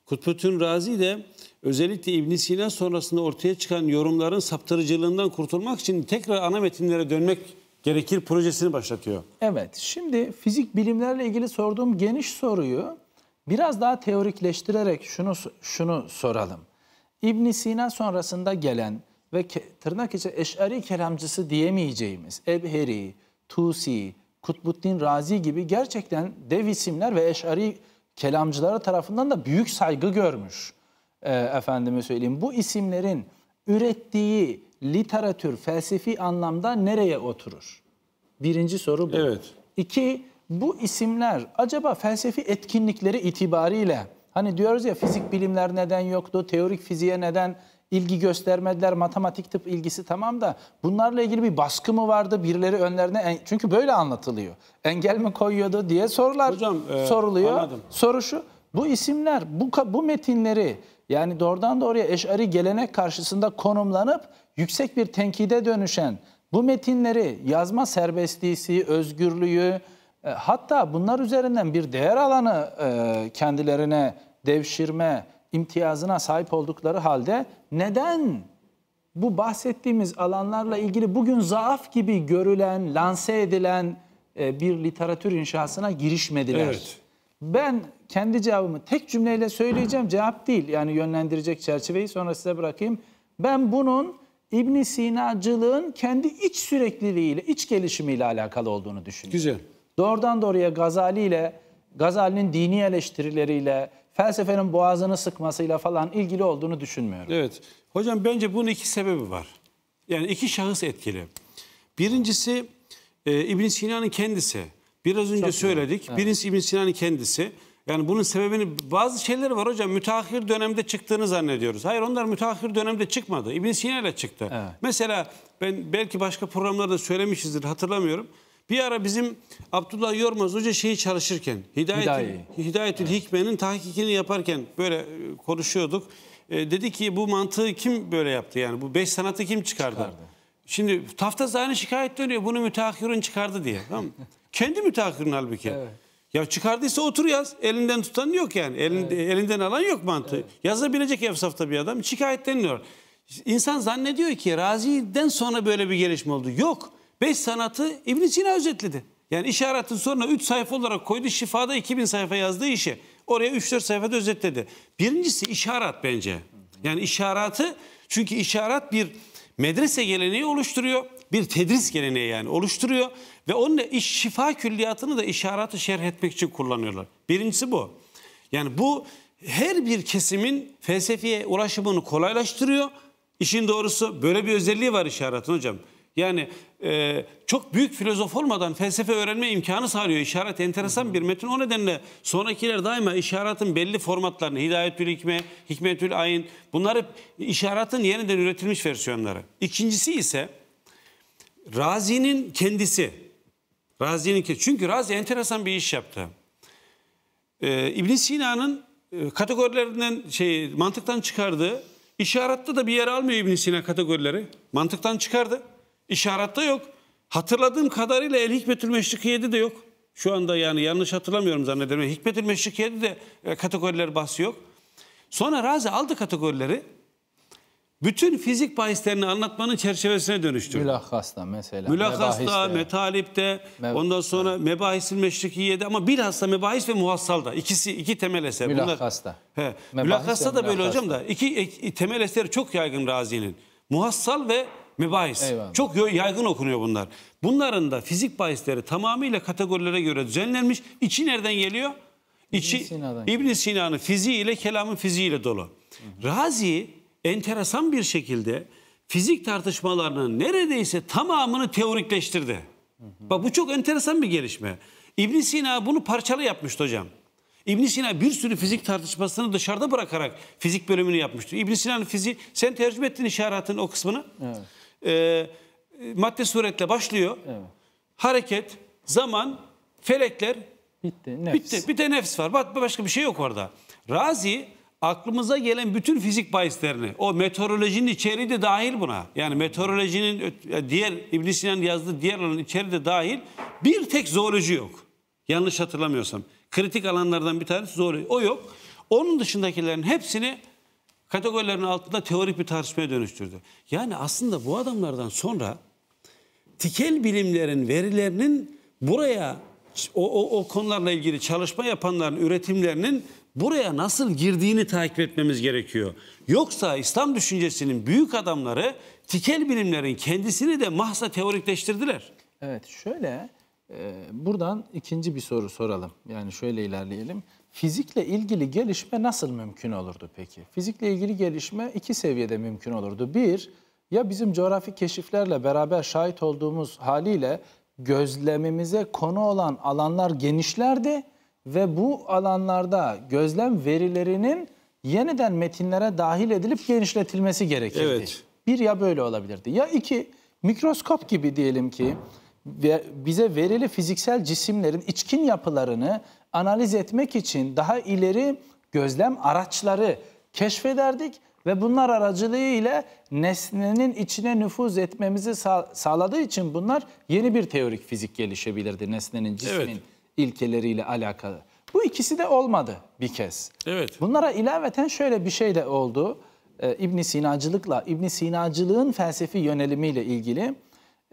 S2: Kutbettin Razi de özellikle ibn Sina sonrasında ortaya çıkan yorumların saptırıcılığından kurtulmak için tekrar ana metinlere dönmek gerekir projesini
S1: başlatıyor. Evet, şimdi fizik bilimlerle ilgili sorduğum geniş soruyu biraz daha teorikleştirerek şunu şunu soralım. ibn Sina sonrasında gelen ve tırnak içi eşari kelamcısı diyemeyeceğimiz Ebheri, Tusi, Kutbuddin Razi gibi gerçekten dev isimler ve eşari kelamcıları tarafından da büyük saygı görmüş e, efendime söyleyeyim bu isimlerin ürettiği literatür felsefi anlamda nereye oturur? Birinci soru bu. Evet. İki, bu isimler acaba felsefi etkinlikleri itibariyle hani diyoruz ya fizik bilimler neden yoktu, teorik fiziğe neden ilgi göstermediler, matematik tıp ilgisi tamam da bunlarla ilgili bir baskı mı vardı birileri önlerine? Çünkü böyle anlatılıyor. Engel mi koyuyordu diye sorular Hocam, e, soruluyor. Anladım. Soru şu, bu isimler bu, bu metinleri yani doğrudan doğruya eşari gelenek karşısında konumlanıp yüksek bir tenkide dönüşen bu metinleri yazma serbestliği, özgürlüğü e, hatta bunlar üzerinden bir değer alanı e, kendilerine devşirme imtiyazına sahip oldukları halde neden bu bahsettiğimiz alanlarla ilgili bugün zaaf gibi görülen, lanse edilen e, bir literatür inşasına girişmediler? Evet. Ben kendi cevabımı tek cümleyle söyleyeceğim. Cevap değil yani yönlendirecek çerçeveyi sonra size bırakayım. Ben bunun İbn Sina'cılığın kendi iç sürekliliğiyle, iç gelişimiyle alakalı olduğunu düşünüyorum. Güzel. Doğrudan doğruya Gazali ile, Gazali'nin dini eleştirileriyle, felsefenin boğazını sıkmasıyla falan ilgili olduğunu düşünmüyorum.
S2: Evet. Hocam bence bunun iki sebebi var. Yani iki şahıs etkili. Birincisi e, ibn Sina'nın kendisi. Biraz önce Çok söyledik. Evet. Birincisi İbn Sina'nın kendisi. Yani bunun sebebini bazı şeyler var hocam. Müteahhir dönemde çıktığını zannediyoruz. Hayır onlar müteahhir dönemde çıkmadı. İbn Sina ile çıktı. Evet. Mesela ben belki başka programlarda söylemişizdir hatırlamıyorum. Bir ara bizim Abdullah Yormaz Hoca şeyi çalışırken hidayet Hidayi. Hidayetül evet. Hikme'nin tahkikini yaparken böyle e, konuşuyorduk. E, dedi ki bu mantığı kim böyle yaptı yani bu beş sanatı kim çıkardı? çıkardı. Şimdi Taftaz aynı şikayet dönüyor bunu müteahhirun çıkardı diye. Tamam mı? Kendi müteahhirin halbuki. Evet. Ya çıkardıysa otur yaz. Elinden tutan yok yani. Elin, evet. Elinden alan yok mantığı. Evet. Yazabilecek evsafta bir adam şikayetlenmiyor. İnsan zannediyor ki Razi'den sonra böyle bir gelişme oldu. Yok. Beş sanatı ibn Sina özetledi. Yani işaretin sonra üç sayfa olarak koydu. Şifada 2000 sayfa yazdığı işi. Oraya üç dört sayfada özetledi. Birincisi işaret bence. Yani işaratı çünkü işaret bir medrese geleneği oluşturuyor. Bir tedris geleneği yani oluşturuyor. Ve onun iş, şifa külliyatını da işaratı şerh etmek için kullanıyorlar. Birincisi bu. Yani bu her bir kesimin felsefeye ulaşımını kolaylaştırıyor. İşin doğrusu böyle bir özelliği var işaretin hocam. Yani e, çok büyük filozof olmadan felsefe öğrenme imkanı sağlıyor. İşaret enteresan bir metin. O nedenle sonrakiler daima işaretin belli formatlarını, Hidayetül Hikme, Hikmetül Ayin bunlar hep işaretin yeniden üretilmiş versiyonları. İkincisi ise Razi'nin kendisi. Razi'nin ki çünkü Razi enteresan bir iş yaptı. Ee, İbn Sina'nın e, kategorilerinden şey mantıktan çıkardı, işaratta da bir yer almıyor İbn Sina kategorileri. Mantıktan çıkardı. İşaratta yok. Hatırladığım kadarıyla El Hikmetül Meşrikiye'de de yok. Şu anda yani yanlış hatırlamıyorum zannederim. Hikmetül Meşrikiye'de de e, kategoriler bahsi yok. Sonra Razi aldı kategorileri bütün fizik bahislerini anlatmanın çerçevesine dönüştürdü.
S1: Mülakasta mesela. Mülakasta, mebahiste,
S2: metalipte, meb ondan sonra evet. mebahisil meşrikiyede ama bilhassa mebahis ve muhassalda. ikisi iki temel eser.
S1: Mülakasta Bunlar, da böyle hocam da.
S2: iki, iki e, temel eser çok yaygın Razi'nin. Muhassal ve mebahis. Eyvallah. Çok yaygın okunuyor bunlar. Bunların da fizik bahisleri tamamıyla kategorilere göre düzenlenmiş. İçi nereden geliyor? İçi İbn Sina'nın fiziği ile kelamın fiziği ile dolu. Hı hı. Razi enteresan bir şekilde fizik tartışmalarının neredeyse tamamını teorikleştirdi. Bak bu çok enteresan bir gelişme. İbn Sina bunu parçalı yapmıştı hocam. İbn Sina bir sürü fizik tartışmasını dışarıda bırakarak fizik bölümünü yapmıştı. İbn Sina'nın fiziği, sen tercüme ettin işaretin o kısmını. Evet. Ee, madde suretle başlıyor. Evet. Hareket, zaman, felekler. Bitti, nefs. Bitti, bir de nefs var. Başka bir şey yok orada. Razi aklımıza gelen bütün fizik bahislerini, o meteorolojinin içeriği de dahil buna. Yani meteorolojinin e, diğer İbn Sina'nın yazdığı diğer alanın içeriği de dahil. Bir tek zooloji yok. Yanlış hatırlamıyorsam. Kritik alanlardan bir tanesi zooloji. O yok. Onun dışındakilerin hepsini kategorilerin altında teorik bir tartışmaya dönüştürdü. Yani aslında bu adamlardan sonra tikel bilimlerin verilerinin buraya o, o, o konularla ilgili çalışma yapanların üretimlerinin buraya nasıl girdiğini takip etmemiz gerekiyor. Yoksa İslam düşüncesinin büyük adamları tikel bilimlerin kendisini de mahsa teorikleştirdiler.
S1: Evet şöyle e, buradan ikinci bir soru soralım. Yani şöyle ilerleyelim. Fizikle ilgili gelişme nasıl mümkün olurdu peki? Fizikle ilgili gelişme iki seviyede mümkün olurdu. Bir, ya bizim coğrafi keşiflerle beraber şahit olduğumuz haliyle gözlemimize konu olan alanlar genişlerdi ve bu alanlarda gözlem verilerinin yeniden metinlere dahil edilip genişletilmesi gerekirdi. Evet. Bir ya böyle olabilirdi. Ya iki mikroskop gibi diyelim ki bize verili fiziksel cisimlerin içkin yapılarını analiz etmek için daha ileri gözlem araçları keşfederdik ve bunlar aracılığıyla nesnenin içine nüfuz etmemizi sağ, sağladığı için bunlar yeni bir teorik fizik gelişebilirdi nesnenin, cisminin. Evet ilkeleriyle alakalı. Bu ikisi de olmadı bir kez. Evet. Bunlara ilaveten şöyle bir şey de oldu. Ee, ibn Sinacılıkla, ibn Sinacılığın felsefi yönelimiyle ilgili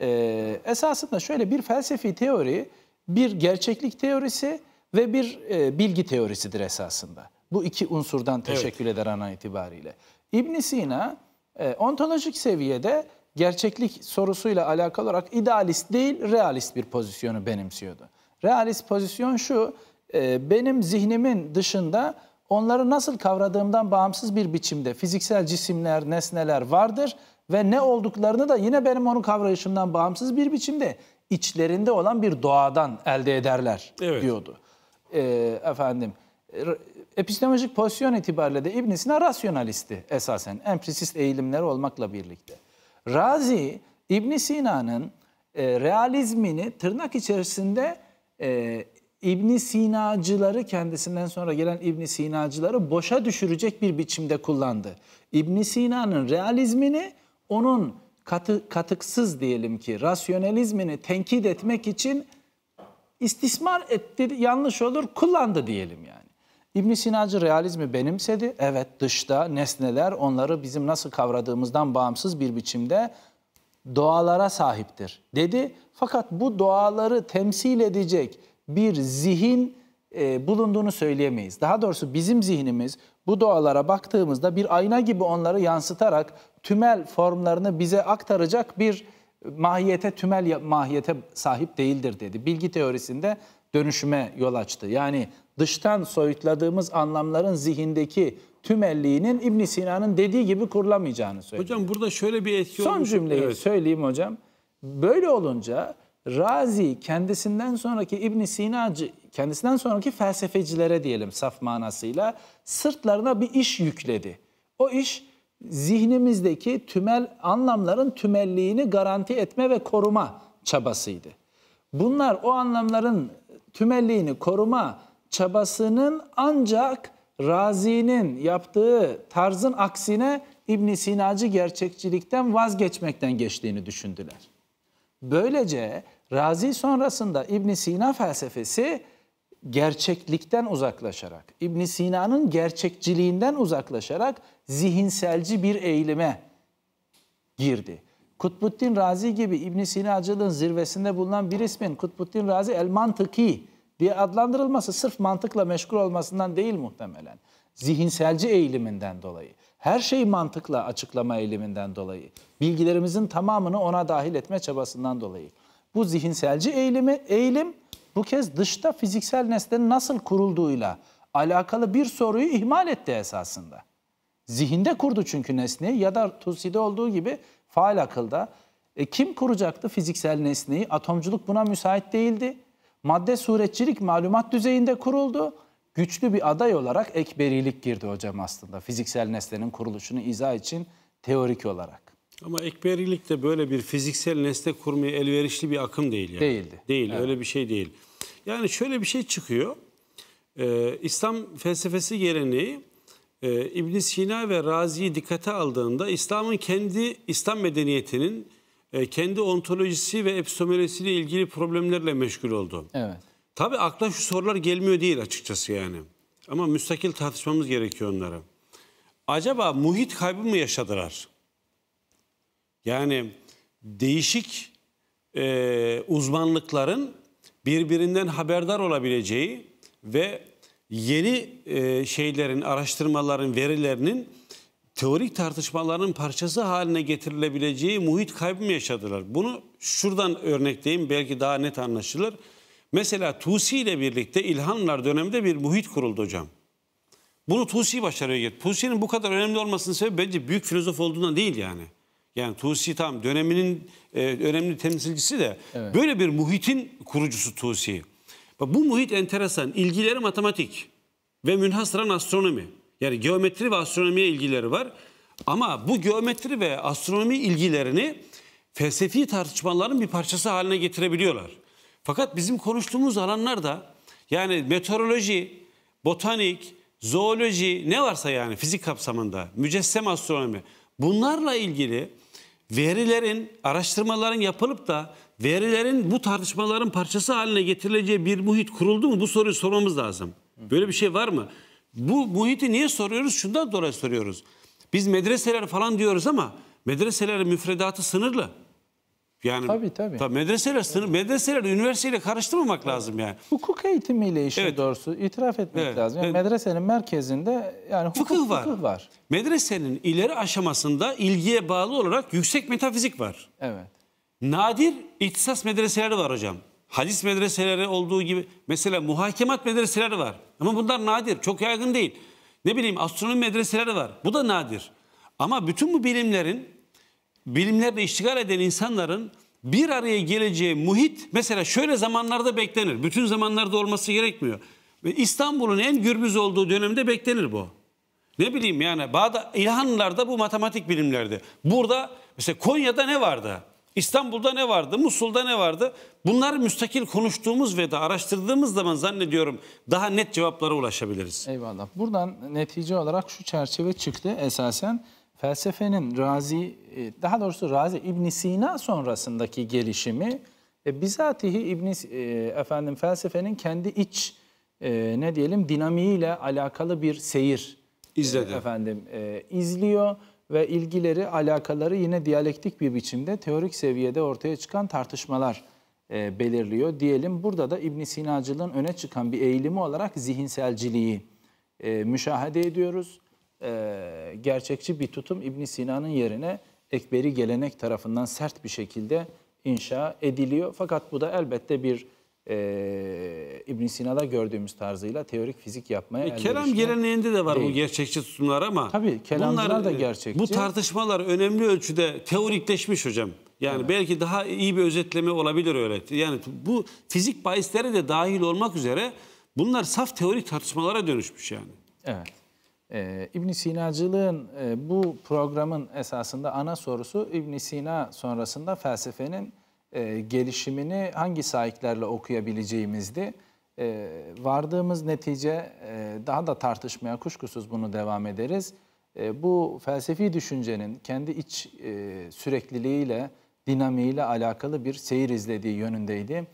S1: e, esasında şöyle bir felsefi teori, bir gerçeklik teorisi ve bir e, bilgi teorisidir esasında. Bu iki unsurdan teşekkür evet. eder ana itibariyle. ibn Sina e, ontolojik seviyede gerçeklik sorusuyla alakalı olarak idealist değil, realist bir pozisyonu benimsiyordu. Realist pozisyon şu, e, benim zihnimin dışında onları nasıl kavradığımdan bağımsız bir biçimde fiziksel cisimler, nesneler vardır ve ne olduklarını da yine benim onu kavrayışımdan bağımsız bir biçimde içlerinde olan bir doğadan elde ederler evet. diyordu. E, efendim epistemolojik pozisyon itibariyle de İbn Sina rasyonalisti esasen empirisist eğilimleri olmakla birlikte. Razi İbn Sina'nın e, realizmini tırnak içerisinde e, ibn Sinacıları kendisinden sonra gelen ibn Sinacıları boşa düşürecek bir biçimde kullandı. İbn Sina'nın realizmini onun katı, katıksız diyelim ki rasyonalizmini tenkit etmek için istismar etti, yanlış olur kullandı diyelim yani. ibn Sinacı realizmi benimsedi. Evet dışta nesneler onları bizim nasıl kavradığımızdan bağımsız bir biçimde doğalara sahiptir dedi fakat bu doğaları temsil edecek bir zihin e, bulunduğunu söyleyemeyiz. Daha doğrusu bizim zihnimiz bu doğalara baktığımızda bir ayna gibi onları yansıtarak tümel formlarını bize aktaracak bir mahiyete tümel mahiyete sahip değildir dedi. Bilgi teorisinde dönüşüme yol açtı. Yani dıştan soyutladığımız anlamların zihindeki tümelliğinin İbn Sina'nın dediği gibi kurulamayacağını söyledi.
S2: Hocam burada şöyle bir etki Son olmuş. cümleyi evet.
S1: söyleyeyim hocam. Böyle olunca Razi kendisinden sonraki ibn Sinacı, kendisinden sonraki felsefecilere diyelim saf manasıyla sırtlarına bir iş yükledi. O iş zihnimizdeki tümel anlamların tümelliğini garanti etme ve koruma çabasıydı. Bunlar o anlamların tümelliğini koruma çabasının ancak Razi'nin yaptığı tarzın aksine ibn Sinacı gerçekçilikten vazgeçmekten geçtiğini düşündüler. Böylece Razi sonrasında İbn Sina felsefesi gerçeklikten uzaklaşarak, İbn Sina'nın gerçekçiliğinden uzaklaşarak zihinselci bir eğilime girdi. Kutbuddin Razi gibi ibn Sinacılığın zirvesinde bulunan bir ismin Kutbuddin Razi el-Mantıki diye adlandırılması sırf mantıkla meşgul olmasından değil muhtemelen. Zihinselci eğiliminden dolayı her şeyi mantıkla açıklama eğiliminden dolayı, bilgilerimizin tamamını ona dahil etme çabasından dolayı. Bu zihinselci eğilimi, eğilim bu kez dışta fiziksel nesnenin nasıl kurulduğuyla alakalı bir soruyu ihmal etti esasında. Zihinde kurdu çünkü nesneyi ya da Tusi'de olduğu gibi faal akılda. E, kim kuracaktı fiziksel nesneyi? Atomculuk buna müsait değildi. Madde suretçilik malumat düzeyinde kuruldu güçlü bir aday olarak ekberilik girdi hocam aslında. Fiziksel nesnenin kuruluşunu izah için teorik olarak. Ama
S2: ekberilik de böyle bir fiziksel nesne kurmaya elverişli bir akım değil. Yani. Değildi. Değil, evet. öyle bir şey değil. Yani şöyle bir şey çıkıyor. Ee, İslam felsefesi geleneği e, ibn Sina ve Razi'yi dikkate aldığında İslam'ın kendi, İslam medeniyetinin e, kendi ontolojisi ve epistemolojisiyle ilgili problemlerle meşgul oldu. Evet. Tabii akla şu sorular gelmiyor değil açıkçası yani. Ama müstakil tartışmamız gerekiyor onlara. Acaba muhit kaybı mı yaşadılar? Yani değişik e, uzmanlıkların birbirinden haberdar olabileceği ve yeni e, şeylerin, araştırmaların, verilerinin teorik tartışmaların parçası haline getirilebileceği muhit kaybı mı yaşadılar? Bunu şuradan örnekleyeyim belki daha net anlaşılır. Mesela Tusi ile birlikte İlhanlar döneminde bir muhit kuruldu hocam. Bunu Tusi başarıyor. getirdi. Tusi'nin bu kadar önemli olmasının sebebi bence büyük filozof olduğundan değil yani. Yani Tusi tam döneminin e, önemli temsilcisi de evet. böyle bir muhitin kurucusu Tusi. Bu muhit enteresan. İlgileri matematik ve münhasıran astronomi. Yani geometri ve astronomiye ilgileri var. Ama bu geometri ve astronomi ilgilerini felsefi tartışmaların bir parçası haline getirebiliyorlar. Fakat bizim konuştuğumuz alanlar da yani meteoroloji, botanik, zooloji ne varsa yani fizik kapsamında, mücessem astronomi bunlarla ilgili verilerin, araştırmaların yapılıp da verilerin bu tartışmaların parçası haline getirileceği bir muhit kuruldu mu? Bu soruyu sormamız lazım. Böyle bir şey var mı? Bu muhiti niye soruyoruz? Şundan dolayı soruyoruz. Biz medreseler falan diyoruz ama medreselerin müfredatı sınırlı. Yani tabii, tabii. Tabii, medreseyle sınır, medreseyle üniversiteyle karıştırmamak evet. lazım yani.
S1: Hukuk eğitimiyle işin evet.
S2: doğrusu itiraf etmek evet. lazım. Yani
S1: evet. medresenin merkezinde yani hukuk, fıkıh var. Fıkıh var.
S2: Medresenin ileri aşamasında ilgiye bağlı olarak yüksek metafizik var. Evet. Nadir ihtisas medreseleri var hocam. Hadis medreseleri olduğu gibi mesela muhakemat medreseleri var. Ama bunlar nadir, çok yaygın değil. Ne bileyim astronomi medreseleri var. Bu da nadir. Ama bütün bu bilimlerin bilimlerle iştigal eden insanların bir araya geleceği muhit mesela şöyle zamanlarda beklenir. Bütün zamanlarda olması gerekmiyor. İstanbul'un en gürbüz olduğu dönemde beklenir bu. Ne bileyim yani Bağda, İlhanlılar'da bu matematik bilimlerdi. Burada mesela Konya'da ne vardı? İstanbul'da ne vardı? Musul'da ne vardı? Bunlar müstakil konuştuğumuz ve de araştırdığımız zaman zannediyorum daha net cevaplara ulaşabiliriz.
S1: Eyvallah. Buradan netice olarak şu çerçeve çıktı esasen felsefenin Razi, e, daha doğrusu Razi ibn Sina sonrasındaki gelişimi e, bizatihi ibn e, efendim felsefenin kendi iç e, ne diyelim dinamiğiyle alakalı bir seyir e, izledi. E, efendim e, izliyor ve ilgileri, alakaları yine diyalektik bir biçimde teorik seviyede ortaya çıkan tartışmalar e, belirliyor. Diyelim burada da ibn Sinacılığın öne çıkan bir eğilimi olarak zihinselciliği e, müşahede ediyoruz e, gerçekçi bir tutum İbn Sina'nın yerine ekberi gelenek tarafından sert bir şekilde inşa ediliyor. Fakat bu da elbette bir e, ibn Sina'da gördüğümüz tarzıyla teorik fizik yapmaya e, Kelam geleneğinde de var değil. bu
S2: gerçekçi tutumlar ama Tabii, bunlar da e, gerçekçi. Bu tartışmalar önemli ölçüde teorikleşmiş hocam. Yani evet. belki daha iyi bir özetleme olabilir öyle. Yani bu fizik bahislere de dahil olmak üzere bunlar saf teorik tartışmalara dönüşmüş yani.
S1: Evet. E, ibn Sinacılığın e, bu programın esasında ana sorusu İbn Sina sonrasında felsefenin e, gelişimini hangi sahiplerle okuyabileceğimizdi. E, vardığımız netice e, daha da tartışmaya kuşkusuz bunu devam ederiz. E, bu felsefi düşüncenin kendi iç e, sürekliliğiyle, dinamiğiyle alakalı bir seyir izlediği yönündeydi.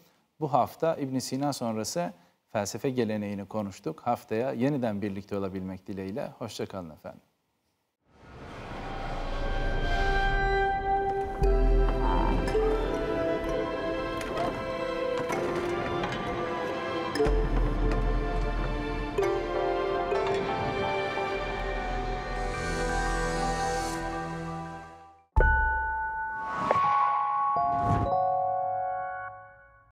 S1: Bu hafta İbn Sina sonrası felsefe geleneğini konuştuk. Haftaya yeniden birlikte olabilmek dileğiyle. Hoşçakalın efendim.